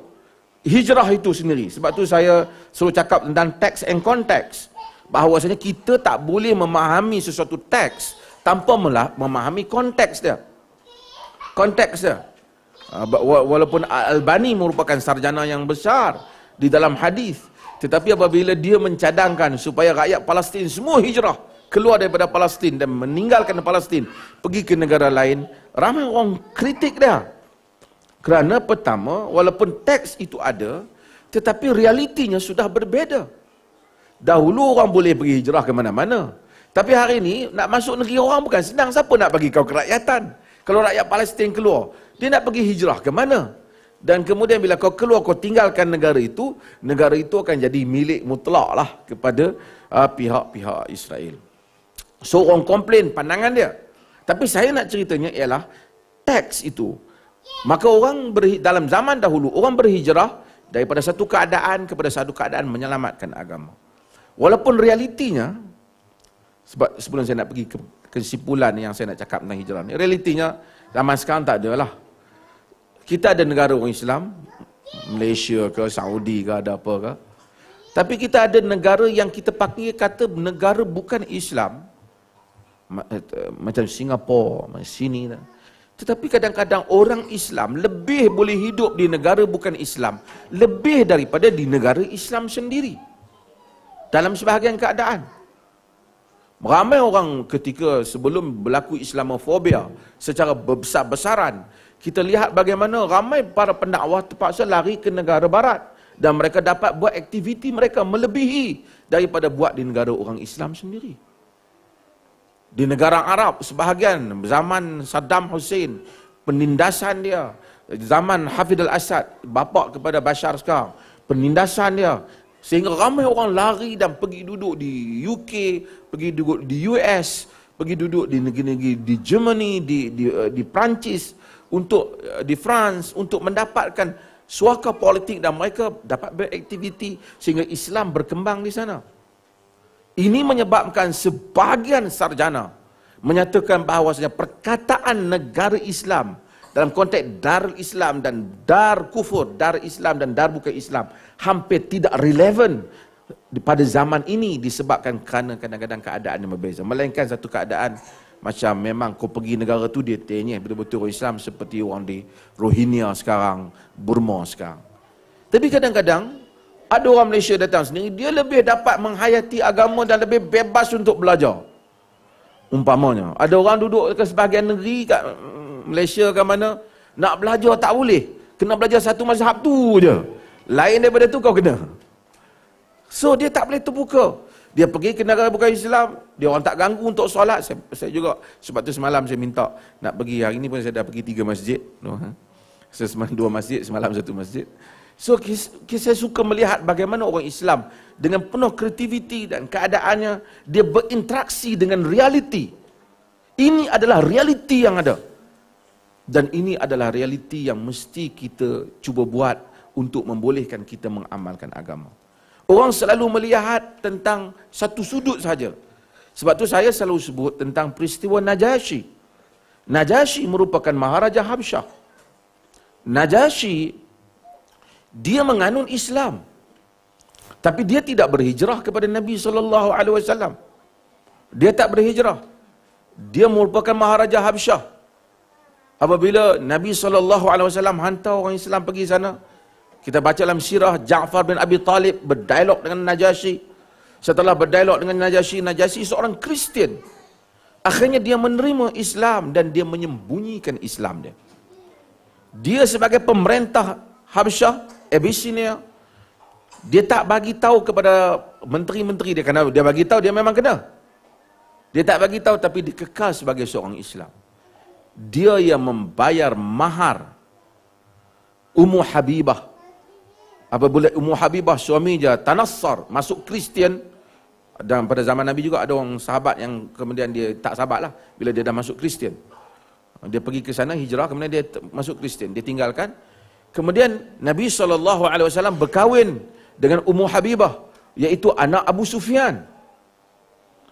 hijrah itu sendiri. Sebab tu saya selalu cakap tentang text and context. Bahawasanya kita tak boleh memahami sesuatu teks tanpa memahami konteks dia. Konteks dia. Ah, walaupun al bani merupakan sarjana yang besar di dalam hadis tetapi apabila dia mencadangkan supaya rakyat Palestin semua hijrah keluar daripada Palestin dan meninggalkan Palestin pergi ke negara lain ramai orang kritik dia kerana pertama walaupun teks itu ada tetapi realitinya sudah berbeza dahulu orang boleh pergi hijrah ke mana-mana tapi hari ini nak masuk negeri orang bukan senang siapa nak bagi kau kerakyatan kalau rakyat Palestin keluar dia nak pergi hijrah ke mana? Dan kemudian bila kau keluar, kau tinggalkan negara itu, negara itu akan jadi milik mutlak lah kepada uh, pihak-pihak Israel. So orang komplain pandangan dia. Tapi saya nak ceritanya ialah teks itu. Maka orang berhi- dalam zaman dahulu, orang berhijrah daripada satu keadaan kepada satu keadaan menyelamatkan agama. Walaupun realitinya, sebab sebelum saya nak pergi ke kesimpulan yang saya nak cakap tentang hijrah ni, realitinya zaman sekarang tak adalah. Kita ada negara orang Islam, Malaysia ke, Saudi ke, ada apa ke. Tapi kita ada negara yang kita pakai kata negara bukan Islam. Eh, macam Singapura, macam sini. Lah. Tetapi kadang-kadang orang Islam lebih boleh hidup di negara bukan Islam. Lebih daripada di negara Islam sendiri. Dalam sebahagian keadaan. Ramai orang ketika sebelum berlaku Islamofobia secara besar-besaran, kita lihat bagaimana ramai para pendakwah terpaksa lari ke negara barat dan mereka dapat buat aktiviti mereka melebihi daripada buat di negara orang Islam sendiri. Di negara Arab sebahagian zaman Saddam Hussein penindasan dia zaman Hafid al-Assad bapak kepada Bashar sekarang penindasan dia sehingga ramai orang lari dan pergi duduk di UK, pergi duduk di US, pergi duduk di negeri-negeri di Germany, di di di, eh, di Perancis untuk eh, di France untuk mendapatkan suaka politik dan mereka dapat beraktiviti sehingga Islam berkembang di sana. Ini menyebabkan sebahagian sarjana menyatakan bahawasanya perkataan negara Islam dalam konteks dar Islam dan Dar Kufur, Dar Islam dan Dar Bukan Islam hampir tidak relevan pada zaman ini disebabkan kerana kadang-kadang keadaan yang berbeza. Melainkan satu keadaan macam memang kau pergi negara tu dia tanya betul-betul orang Islam seperti orang di Rohingya sekarang, Burma sekarang. Tapi kadang-kadang ada orang Malaysia datang sini dia lebih dapat menghayati agama dan lebih bebas untuk belajar. Umpamanya, ada orang duduk ke sebahagian negeri kat mm, Malaysia ke mana nak belajar tak boleh. Kena belajar satu mazhab tu je. Lain daripada tu kau kena. So dia tak boleh terbuka. Dia pergi ke negara bukan Islam, dia orang tak ganggu untuk solat. Saya, saya juga sebab tu semalam saya minta nak pergi. Hari ini pun saya dah pergi tiga masjid. No, ha? Saya semalam dua masjid, semalam satu masjid. So, saya suka melihat bagaimana orang Islam dengan penuh kreativiti dan keadaannya, dia berinteraksi dengan realiti. Ini adalah realiti yang ada. Dan ini adalah realiti yang mesti kita cuba buat untuk membolehkan kita mengamalkan agama. Orang selalu melihat tentang satu sudut saja. Sebab tu saya selalu sebut tentang peristiwa Najashi. Najashi merupakan Maharaja Habsyah. Najashi dia menganun Islam. Tapi dia tidak berhijrah kepada Nabi saw. Dia tak berhijrah. Dia merupakan maharaja Habsyah. Apabila Nabi saw hantar orang Islam pergi sana, kita baca dalam sirah Ja'far bin Abi Talib berdialog dengan Najasyi. Setelah berdialog dengan Najasyi, Najasyi seorang Kristian. Akhirnya dia menerima Islam dan dia menyembunyikan Islam dia. Dia sebagai pemerintah Habsyah, Abyssinia, dia tak bagi tahu kepada menteri-menteri dia kena dia bagi tahu dia memang kena. Dia tak bagi tahu tapi dia kekal sebagai seorang Islam. Dia yang membayar mahar Ummu Habibah Apabila Ummu Habibah suami dia tanassar, masuk Kristian. Dan pada zaman Nabi juga ada orang sahabat yang kemudian dia tak sahabat lah. Bila dia dah masuk Kristian. Dia pergi ke sana hijrah, kemudian dia masuk Kristian. Dia tinggalkan. Kemudian Nabi SAW berkahwin dengan Ummu Habibah. Iaitu anak Abu Sufyan.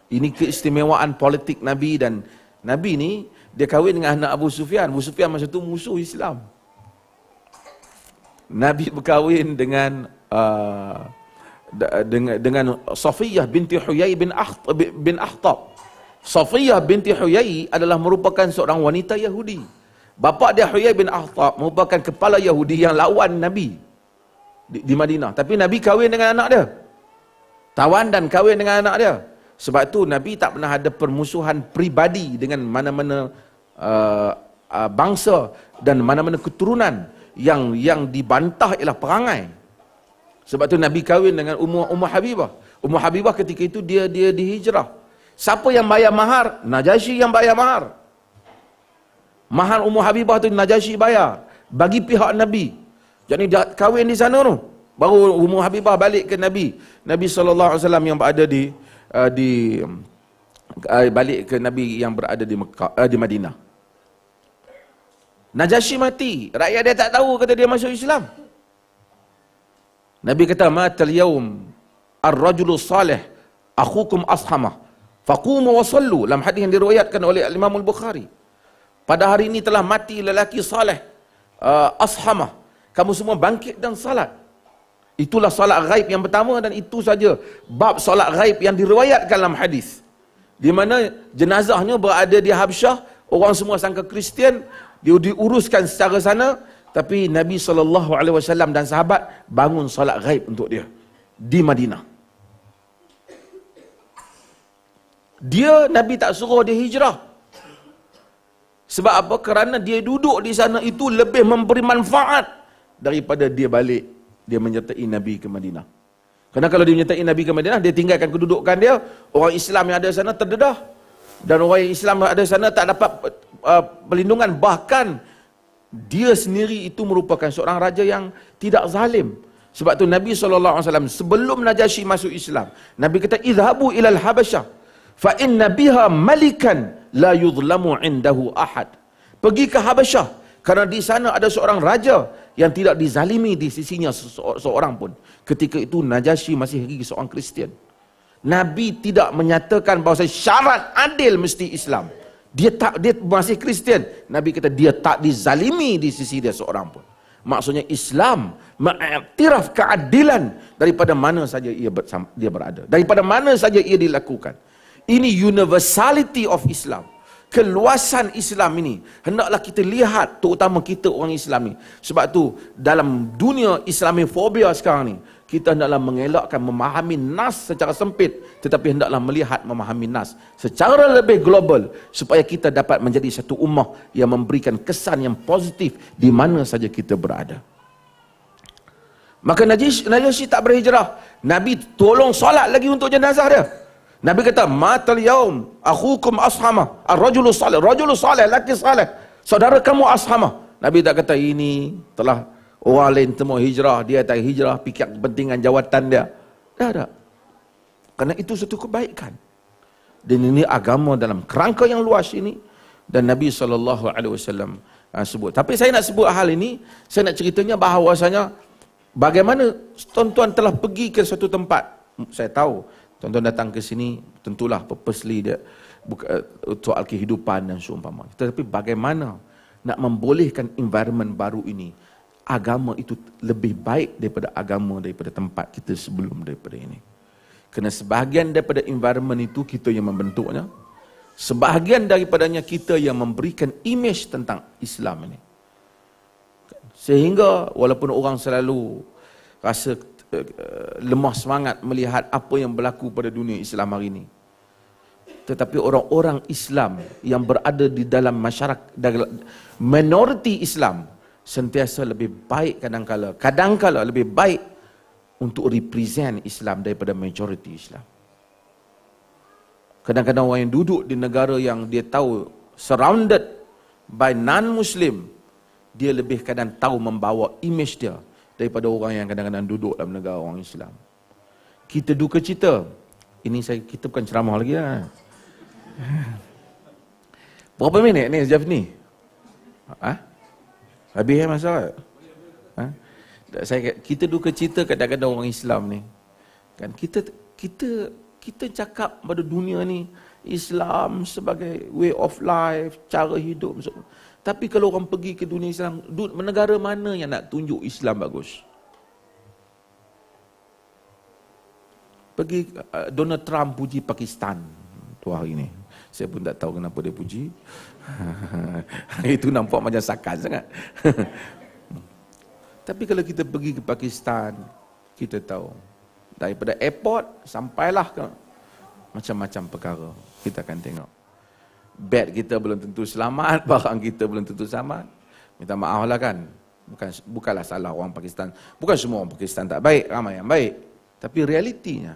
Ini keistimewaan politik Nabi dan Nabi ni dia kahwin dengan anak Abu Sufyan. Abu Sufyan masa tu musuh Islam. Nabi berkahwin dengan uh, dengan dengan Safiyah binti Huyai bin Aht bin Ahtab. Safiyah binti Huyai adalah merupakan seorang wanita Yahudi. Bapa dia Huyai bin Ahtab merupakan kepala Yahudi yang lawan Nabi di, di Madinah. Tapi Nabi kahwin dengan anak dia. Tawan dan kahwin dengan anak dia. Sebab itu Nabi tak pernah ada permusuhan pribadi dengan mana-mana uh, uh, bangsa dan mana-mana keturunan yang yang dibantah ialah perangai. Sebab tu Nabi kahwin dengan Ummu Ummu Habibah. Ummu Habibah ketika itu dia dia dihijrah. Siapa yang bayar mahar? Najashi yang bayar mahar. Mahar Ummu Habibah tu Najashi bayar bagi pihak Nabi. Jadi dia kahwin di sana tu. Baru Ummu Habibah balik ke Nabi. Nabi sallallahu alaihi wasallam yang berada di uh, di uh, balik ke Nabi yang berada di Mekah uh, di Madinah. Najashi mati. Rakyat dia tak tahu kata dia masuk Islam. Nabi kata, Matal yawm ar rajul salih akhukum ashamah. Faqumu wa sallu. Dalam hadis yang diruayatkan oleh Imam Al-Bukhari. Pada hari ini telah mati lelaki salih uh, ashamah. Kamu semua bangkit dan salat. Itulah salat ghaib yang pertama dan itu saja bab salat ghaib yang diruayatkan dalam hadis. Di mana jenazahnya berada di Habsyah, orang semua sangka Kristian, dia diuruskan secara sana tapi Nabi sallallahu alaihi wasallam dan sahabat bangun solat ghaib untuk dia di Madinah. Dia Nabi tak suruh dia hijrah. Sebab apa? Kerana dia duduk di sana itu lebih memberi manfaat daripada dia balik dia menyertai Nabi ke Madinah. Kerana kalau dia menyertai Nabi ke Madinah, dia tinggalkan kedudukan dia, orang Islam yang ada sana terdedah dan orang yang Islam ada di sana tak dapat uh, perlindungan bahkan dia sendiri itu merupakan seorang raja yang tidak zalim sebab tu Nabi saw sebelum Najasyi masuk Islam Nabi kata izhabu ilal al-habasyah fa inna biha malikan la yuzlamu indahu ahad pergi ke Habasyah kerana di sana ada seorang raja yang tidak dizalimi di sisinya seorang pun ketika itu Najasyi masih lagi seorang Kristian Nabi tidak menyatakan bahawa syarat adil mesti Islam. Dia tak dia masih Kristian. Nabi kata dia tak dizalimi di sisi dia seorang pun. Maksudnya Islam mengiktiraf keadilan daripada mana saja ia dia berada. Daripada mana saja ia dilakukan. Ini universality of Islam. Keluasan Islam ini. Hendaklah kita lihat terutama kita orang Islam ini. Sebab tu dalam dunia Islamifobia sekarang ni kita hendaklah mengelakkan memahami nas secara sempit tetapi hendaklah melihat memahami nas secara lebih global supaya kita dapat menjadi satu ummah yang memberikan kesan yang positif di mana saja kita berada maka najis najis tak berhijrah nabi tolong solat lagi untuk jenazah dia nabi kata matal yaum akhukum ashama ar-rajulu salih rajulu salih laki salih saudara kamu ashama nabi tak kata ini telah Orang lain temu hijrah, dia tak hijrah, fikir kepentingan jawatan dia. Dah ada. Kerana itu satu kebaikan. Dan ini agama dalam kerangka yang luas ini. Dan Nabi SAW ah, sebut. Tapi saya nak sebut hal ini, saya nak ceritanya bahawasanya bagaimana tuan-tuan telah pergi ke satu tempat. Hmm, saya tahu, tuan-tuan datang ke sini, tentulah purposely dia buka, eh, soal kehidupan dan seumpama. Tetapi bagaimana nak membolehkan environment baru ini? agama itu lebih baik daripada agama daripada tempat kita sebelum daripada ini. Kena sebahagian daripada environment itu kita yang membentuknya. Sebahagian daripadanya kita yang memberikan image tentang Islam ini. Sehingga walaupun orang selalu rasa eh, lemah semangat melihat apa yang berlaku pada dunia Islam hari ini. Tetapi orang-orang Islam yang berada di dalam masyarakat, minoriti Islam, sentiasa lebih baik kadangkala kadangkala lebih baik untuk represent Islam daripada majoriti Islam kadang-kadang orang yang duduk di negara yang dia tahu surrounded by non-muslim dia lebih kadang tahu membawa image dia daripada orang yang kadang-kadang duduk dalam negara orang Islam kita duka cita ini saya kita bukan ceramah lagi lah. berapa minit ni Jeff ni? Ha? Habis eh, masalah. Ha? Saya kita duka cerita kadang-kadang orang Islam ni. Kan kita kita kita cakap pada dunia ni Islam sebagai way of life, cara hidup Tapi kalau orang pergi ke dunia Islam, negara mana yang nak tunjuk Islam bagus? Pergi uh, Donald Trump puji Pakistan tu hari ni. Saya pun tak tahu kenapa dia puji. itu nampak macam sakan sangat. Tapi kalau kita pergi ke Pakistan, kita tahu daripada airport sampailah ke macam-macam perkara kita akan tengok. Bed kita belum tentu selamat, barang kita belum tentu selamat. Minta maaf lah kan. Bukan, bukanlah salah orang Pakistan. Bukan semua orang Pakistan tak baik, ramai yang baik. Tapi realitinya,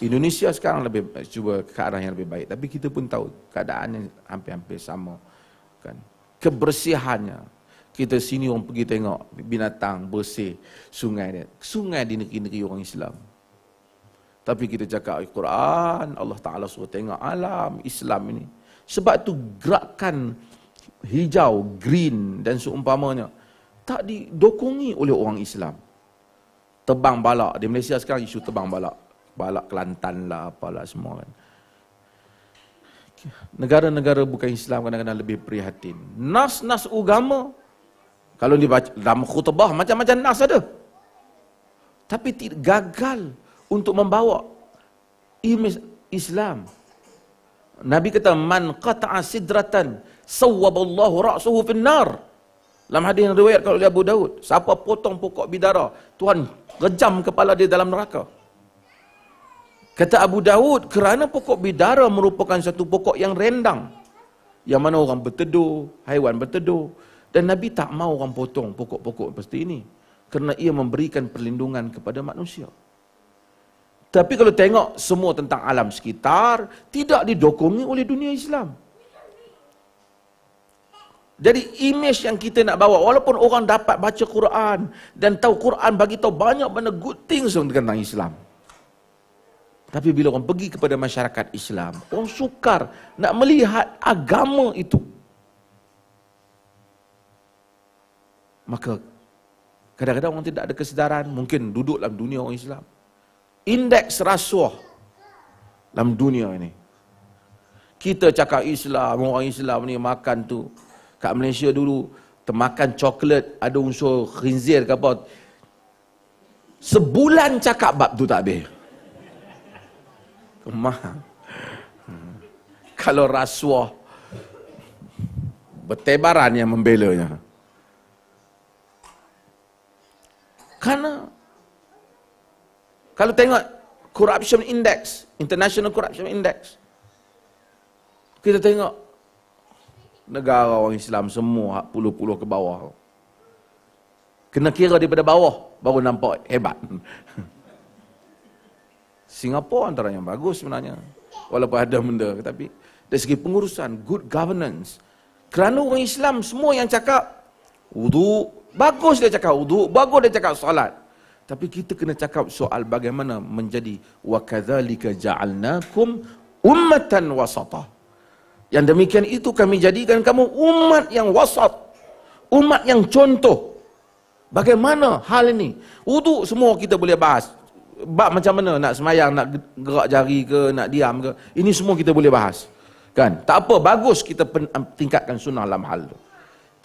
Indonesia sekarang lebih cuba ke arah yang lebih baik tapi kita pun tahu keadaannya hampir-hampir sama kan kebersihannya kita sini orang pergi tengok binatang bersih sungai dia sungai di negeri-negeri orang Islam tapi kita cakap Al-Quran eh, Allah Taala suruh tengok alam Islam ini sebab tu gerakan hijau green dan seumpamanya tak didokongi oleh orang Islam tebang balak di Malaysia sekarang isu tebang balak Balak Kelantan lah apalah semua kan. Negara-negara bukan Islam kadang-kadang lebih prihatin. Nas-nas agama kalau dibaca dalam khutbah macam-macam nas ada. Tapi gagal untuk membawa imej Islam. Nabi kata man qata'a sidratan sawwaballahu ra'suhu finnar. Dalam hadis riwayat kalau Abu Daud, siapa potong pokok bidara, Tuhan rejam kepala dia dalam neraka. Kata Abu Dawud, kerana pokok bidara merupakan satu pokok yang rendang. Yang mana orang berteduh, haiwan berteduh. Dan Nabi tak mau orang potong pokok-pokok seperti ini. Kerana ia memberikan perlindungan kepada manusia. Tapi kalau tengok semua tentang alam sekitar, tidak didokongi oleh dunia Islam. Jadi imej yang kita nak bawa, walaupun orang dapat baca Quran dan tahu Quran bagi tahu banyak benda good things tentang Islam. Tapi bila orang pergi kepada masyarakat Islam, orang sukar nak melihat agama itu. Maka kadang-kadang orang tidak ada kesedaran, mungkin duduk dalam dunia orang Islam. Indeks rasuah dalam dunia ini. Kita cakap Islam, orang Islam ni makan tu. Kat Malaysia dulu, termakan coklat, ada unsur khinzir ke apa. Sebulan cakap bab tu tak habis kemahal. Kalau rasuah, bertebaran yang membelanya. Karena, kalau tengok Corruption Index, International Corruption Index, kita tengok negara orang Islam semua puluh-puluh ke bawah. Kena kira daripada bawah, baru nampak hebat. Singapura antara yang bagus sebenarnya. Walaupun ada benda tapi dari segi pengurusan, good governance. Kerana orang Islam semua yang cakap wudu, bagus dia cakap wudu, bagus dia cakap solat. Tapi kita kena cakap soal bagaimana menjadi wa kadzalika ja'alnakum ummatan wasata. Yang demikian itu kami jadikan kamu umat yang wasat. Umat yang contoh. Bagaimana hal ini? Wuduk semua kita boleh bahas bab macam mana nak semayang, nak gerak jari ke, nak diam ke. Ini semua kita boleh bahas. Kan? Tak apa, bagus kita pen, tingkatkan sunnah dalam hal itu.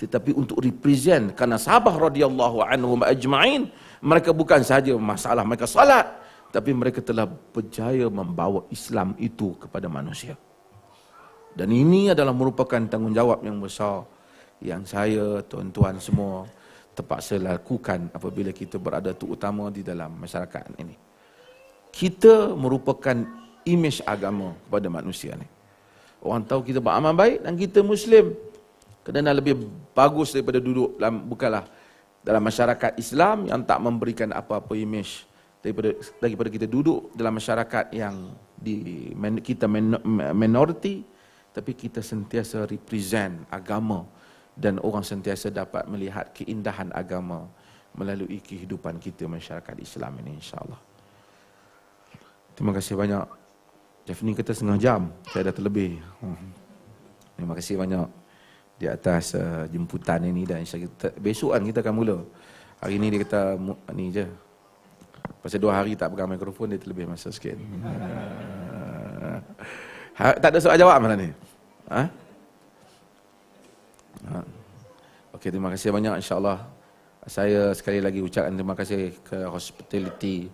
Tetapi untuk represent, kerana sahabah radhiyallahu anhum ajma'in, mereka bukan sahaja masalah mereka salat, tapi mereka telah berjaya membawa Islam itu kepada manusia. Dan ini adalah merupakan tanggungjawab yang besar yang saya, tuan-tuan semua, terpaksa lakukan apabila kita berada tu utama di dalam masyarakat ini. Kita merupakan imej agama kepada manusia ni. Orang tahu kita beramal baik dan kita Muslim. Kerana lebih bagus daripada duduk dalam, bukanlah dalam masyarakat Islam yang tak memberikan apa-apa imej daripada, daripada kita duduk dalam masyarakat yang di, kita minoriti tapi kita sentiasa represent agama dan orang sentiasa dapat melihat keindahan agama melalui kehidupan kita masyarakat Islam ini insyaAllah. Terima kasih banyak. Jeff ni kata setengah jam, saya dah terlebih. Hmm. Terima kasih banyak di atas uh, jemputan ini dan insyaAllah besok kan kita akan mula. Hari ini dia kata ni je. Pasal dua hari tak pegang mikrofon dia terlebih masa sikit. Ha, tak ada soal jawab malam ni? Ha? Ha. Okey, terima kasih banyak insyaAllah. Saya sekali lagi ucapkan terima kasih ke hospitality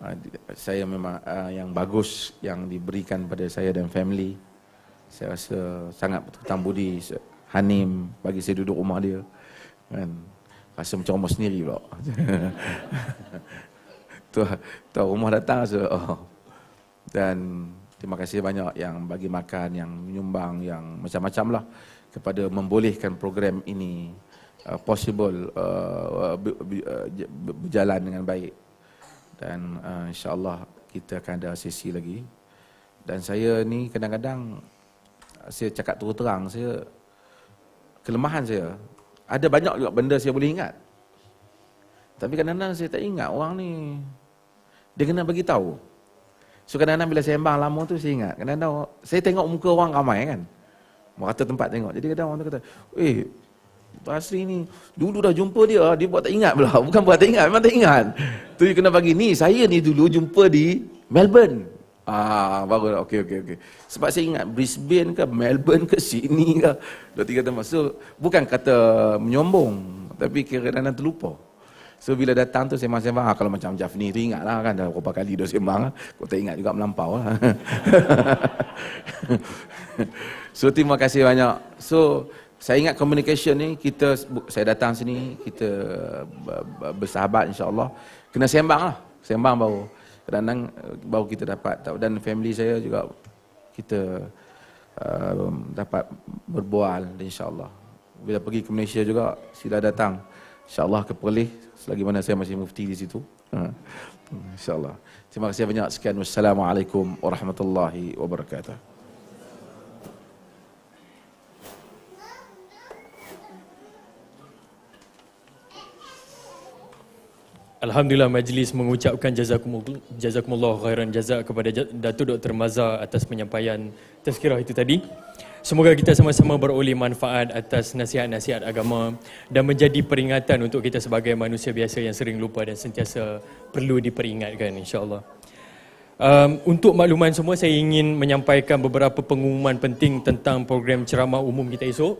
ha, saya memang ah, yang bagus yang diberikan pada saya dan family. Saya rasa sangat berhutang budi Hanim bagi saya duduk rumah dia. Kan? Rasa macam rumah sendiri pula. tu, tu rumah datang rasa. Oh. Dan terima kasih banyak yang bagi makan, yang menyumbang, yang macam-macam lah kepada membolehkan program ini uh, possible uh, uh, uh berjalan dengan baik dan uh, insyaallah kita akan ada sesi lagi dan saya ni kadang-kadang saya cakap terus terang saya kelemahan saya ada banyak juga benda saya boleh ingat tapi kadang-kadang saya tak ingat orang ni dia kena bagi tahu so kadang-kadang bila saya sembang lama tu saya ingat kadang-kadang saya tengok muka orang ramai kan Merata tempat tengok. Jadi kadang orang tu kata, eh, Basri ni, dulu dah jumpa dia, ah, dia buat tak ingat pula. Bukan buat tak ingat, memang tak ingat. Tu dia kena bagi, ni saya ni dulu jumpa di Melbourne. Ah, baru lah, okay okay. okey. Sebab saya ingat Brisbane ke Melbourne ke Sydney ke. Dua tiga tempat. So, bukan kata menyombong, tapi kira-kira terlupa. lupa. So bila datang tu sembang-sembang, ah, kalau macam Jaf ni tu ingat lah kan, dah berapa kali dah sembang lah. Kau tak ingat juga melampau lah. so terima kasih banyak. So saya ingat communication ni, kita saya datang sini, kita bersahabat insyaAllah. Kena sembang lah, sembang baru. Kadang-kadang eh, baru kita dapat Dan family saya juga kita um, dapat berbual insyaAllah. Bila pergi ke Malaysia juga, sila datang. InsyaAllah ke selagi mana saya masih mufti di situ. Ha. InsyaAllah. Terima kasih banyak sekian. Wassalamualaikum warahmatullahi wabarakatuh. Alhamdulillah majlis mengucapkan jazakumullah khairan jazak kepada Datuk Dr. Mazhar atas penyampaian tazkirah itu tadi. Semoga kita sama-sama beroleh manfaat atas nasihat-nasihat agama dan menjadi peringatan untuk kita sebagai manusia biasa yang sering lupa dan sentiasa perlu diperingatkan Insyaallah Um, untuk makluman semua saya ingin menyampaikan beberapa pengumuman penting tentang program ceramah umum kita esok.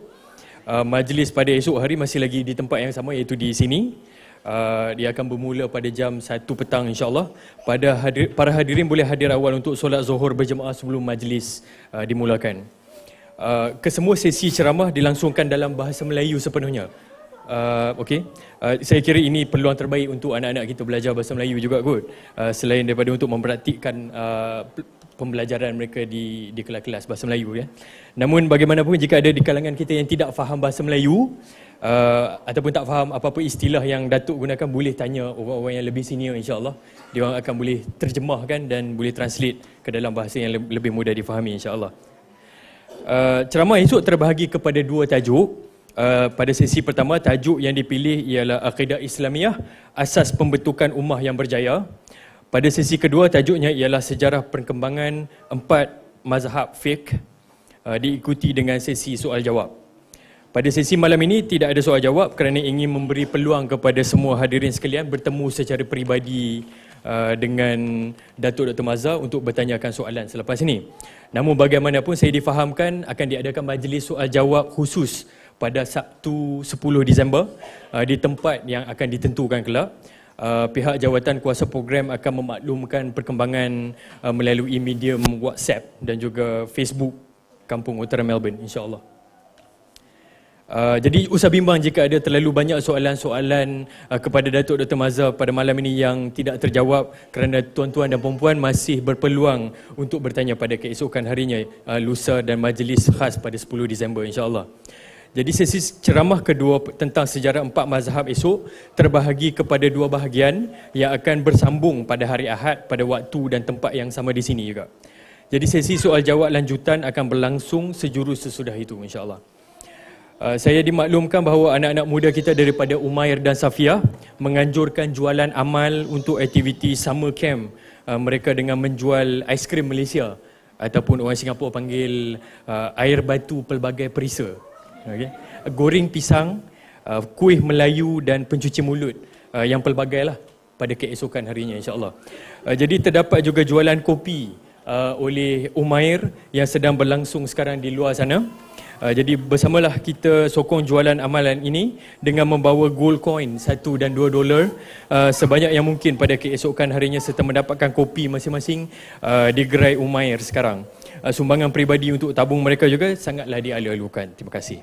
Uh, majlis pada esok hari masih lagi di tempat yang sama iaitu di sini. Uh, dia akan bermula pada jam 1 petang insyaAllah. Pada hadir, para hadirin boleh hadir awal untuk solat zuhur berjemaah sebelum majlis uh, dimulakan uh, kesemua sesi ceramah dilangsungkan dalam bahasa Melayu sepenuhnya. Uh, okay. uh, saya kira ini peluang terbaik untuk anak-anak kita belajar bahasa Melayu juga kot. Uh, selain daripada untuk mempraktikkan uh, pembelajaran mereka di di kelas-kelas bahasa Melayu ya. Namun bagaimanapun jika ada di kalangan kita yang tidak faham bahasa Melayu uh, ataupun tak faham apa-apa istilah yang datuk gunakan boleh tanya orang-orang yang lebih senior insya-Allah. Dia akan boleh terjemahkan dan boleh translate ke dalam bahasa yang lebih mudah difahami insya-Allah. Eh, ceramah esok terbahagi kepada dua tajuk. Uh, pada sesi pertama, tajuk yang dipilih ialah Akidah Islamiah, Asas Pembentukan Ummah yang Berjaya. Pada sesi kedua, tajuknya ialah Sejarah Perkembangan Empat Mazhab Fiqh, uh, diikuti dengan sesi soal-jawab. Pada sesi malam ini, tidak ada soal-jawab kerana ingin memberi peluang kepada semua hadirin sekalian bertemu secara peribadi Uh, dengan Datuk Dr. Mazhar untuk bertanyakan soalan selepas ini. Namun bagaimanapun saya difahamkan akan diadakan majlis soal jawab khusus pada Sabtu 10 Disember uh, di tempat yang akan ditentukan kelak. Uh, pihak jawatan kuasa program akan memaklumkan perkembangan uh, melalui medium WhatsApp dan juga Facebook Kampung Utara Melbourne insya-Allah. Uh, jadi usah bimbang jika ada terlalu banyak soalan-soalan uh, kepada Datuk Dr. Mazhar pada malam ini yang tidak terjawab kerana tuan-tuan dan puan-puan masih berpeluang untuk bertanya pada keesokan harinya uh, lusa dan majlis khas pada 10 Disember insyaAllah. Jadi sesi ceramah kedua tentang sejarah empat mazhab esok terbahagi kepada dua bahagian yang akan bersambung pada hari Ahad pada waktu dan tempat yang sama di sini juga. Jadi sesi soal jawab lanjutan akan berlangsung sejurus sesudah itu insyaAllah. Uh, saya dimaklumkan bahawa anak-anak muda kita daripada Umair dan Safia menganjurkan jualan amal untuk aktiviti summer camp uh, mereka dengan menjual aiskrim Malaysia ataupun orang Singapura panggil uh, air batu pelbagai perisa. Okay. Goreng pisang, uh, kuih Melayu dan pencuci mulut uh, yang pelbagailah pada keesokan harinya Insyaallah. Uh, jadi terdapat juga jualan kopi uh, oleh Umair yang sedang berlangsung sekarang di luar sana. Uh, jadi bersamalah kita sokong jualan amalan ini dengan membawa gold coin 1 dan 2 dolar uh, sebanyak yang mungkin pada keesokan harinya serta mendapatkan kopi masing-masing uh, di gerai Umair sekarang. Uh, sumbangan peribadi untuk tabung mereka juga sangatlah dialu-alukan. Terima kasih.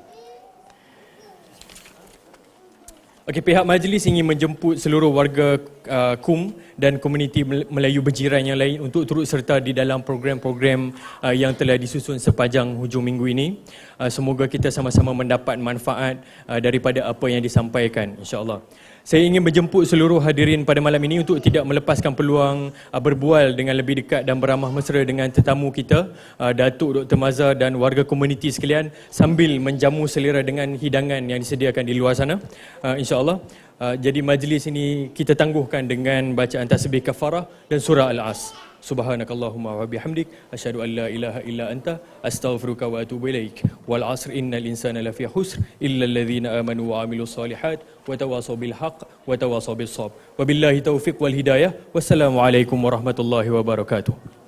Okey, pihak majlis ingin menjemput seluruh warga uh, KUM dan komuniti Melayu berjiran yang lain untuk turut serta di dalam program-program uh, yang telah disusun sepanjang hujung minggu ini. Uh, semoga kita sama-sama mendapat manfaat uh, daripada apa yang disampaikan, insya-Allah. Saya ingin menjemput seluruh hadirin pada malam ini untuk tidak melepaskan peluang uh, berbual dengan lebih dekat dan beramah mesra dengan tetamu kita, uh, Datuk Dr. Mazhar dan warga komuniti sekalian sambil menjamu selera dengan hidangan yang disediakan di luar sana. Uh, InsyaAllah. Jadi majlis ini kita tangguhkan dengan bacaan tasbih kafarah dan surah Al-As. Subhanakallahumma wa bihamdik asyhadu an la ilaha illa anta astaghfiruka wa atubu ilaik. Wal 'asr innal insana lafi khusr illa alladhina amanu wa 'amilus salihat wa tawasaw bil haqq wa tawasaw bis sabr. Wabillahi taufiq wal hidayah. Wassalamu alaikum warahmatullahi wabarakatuh.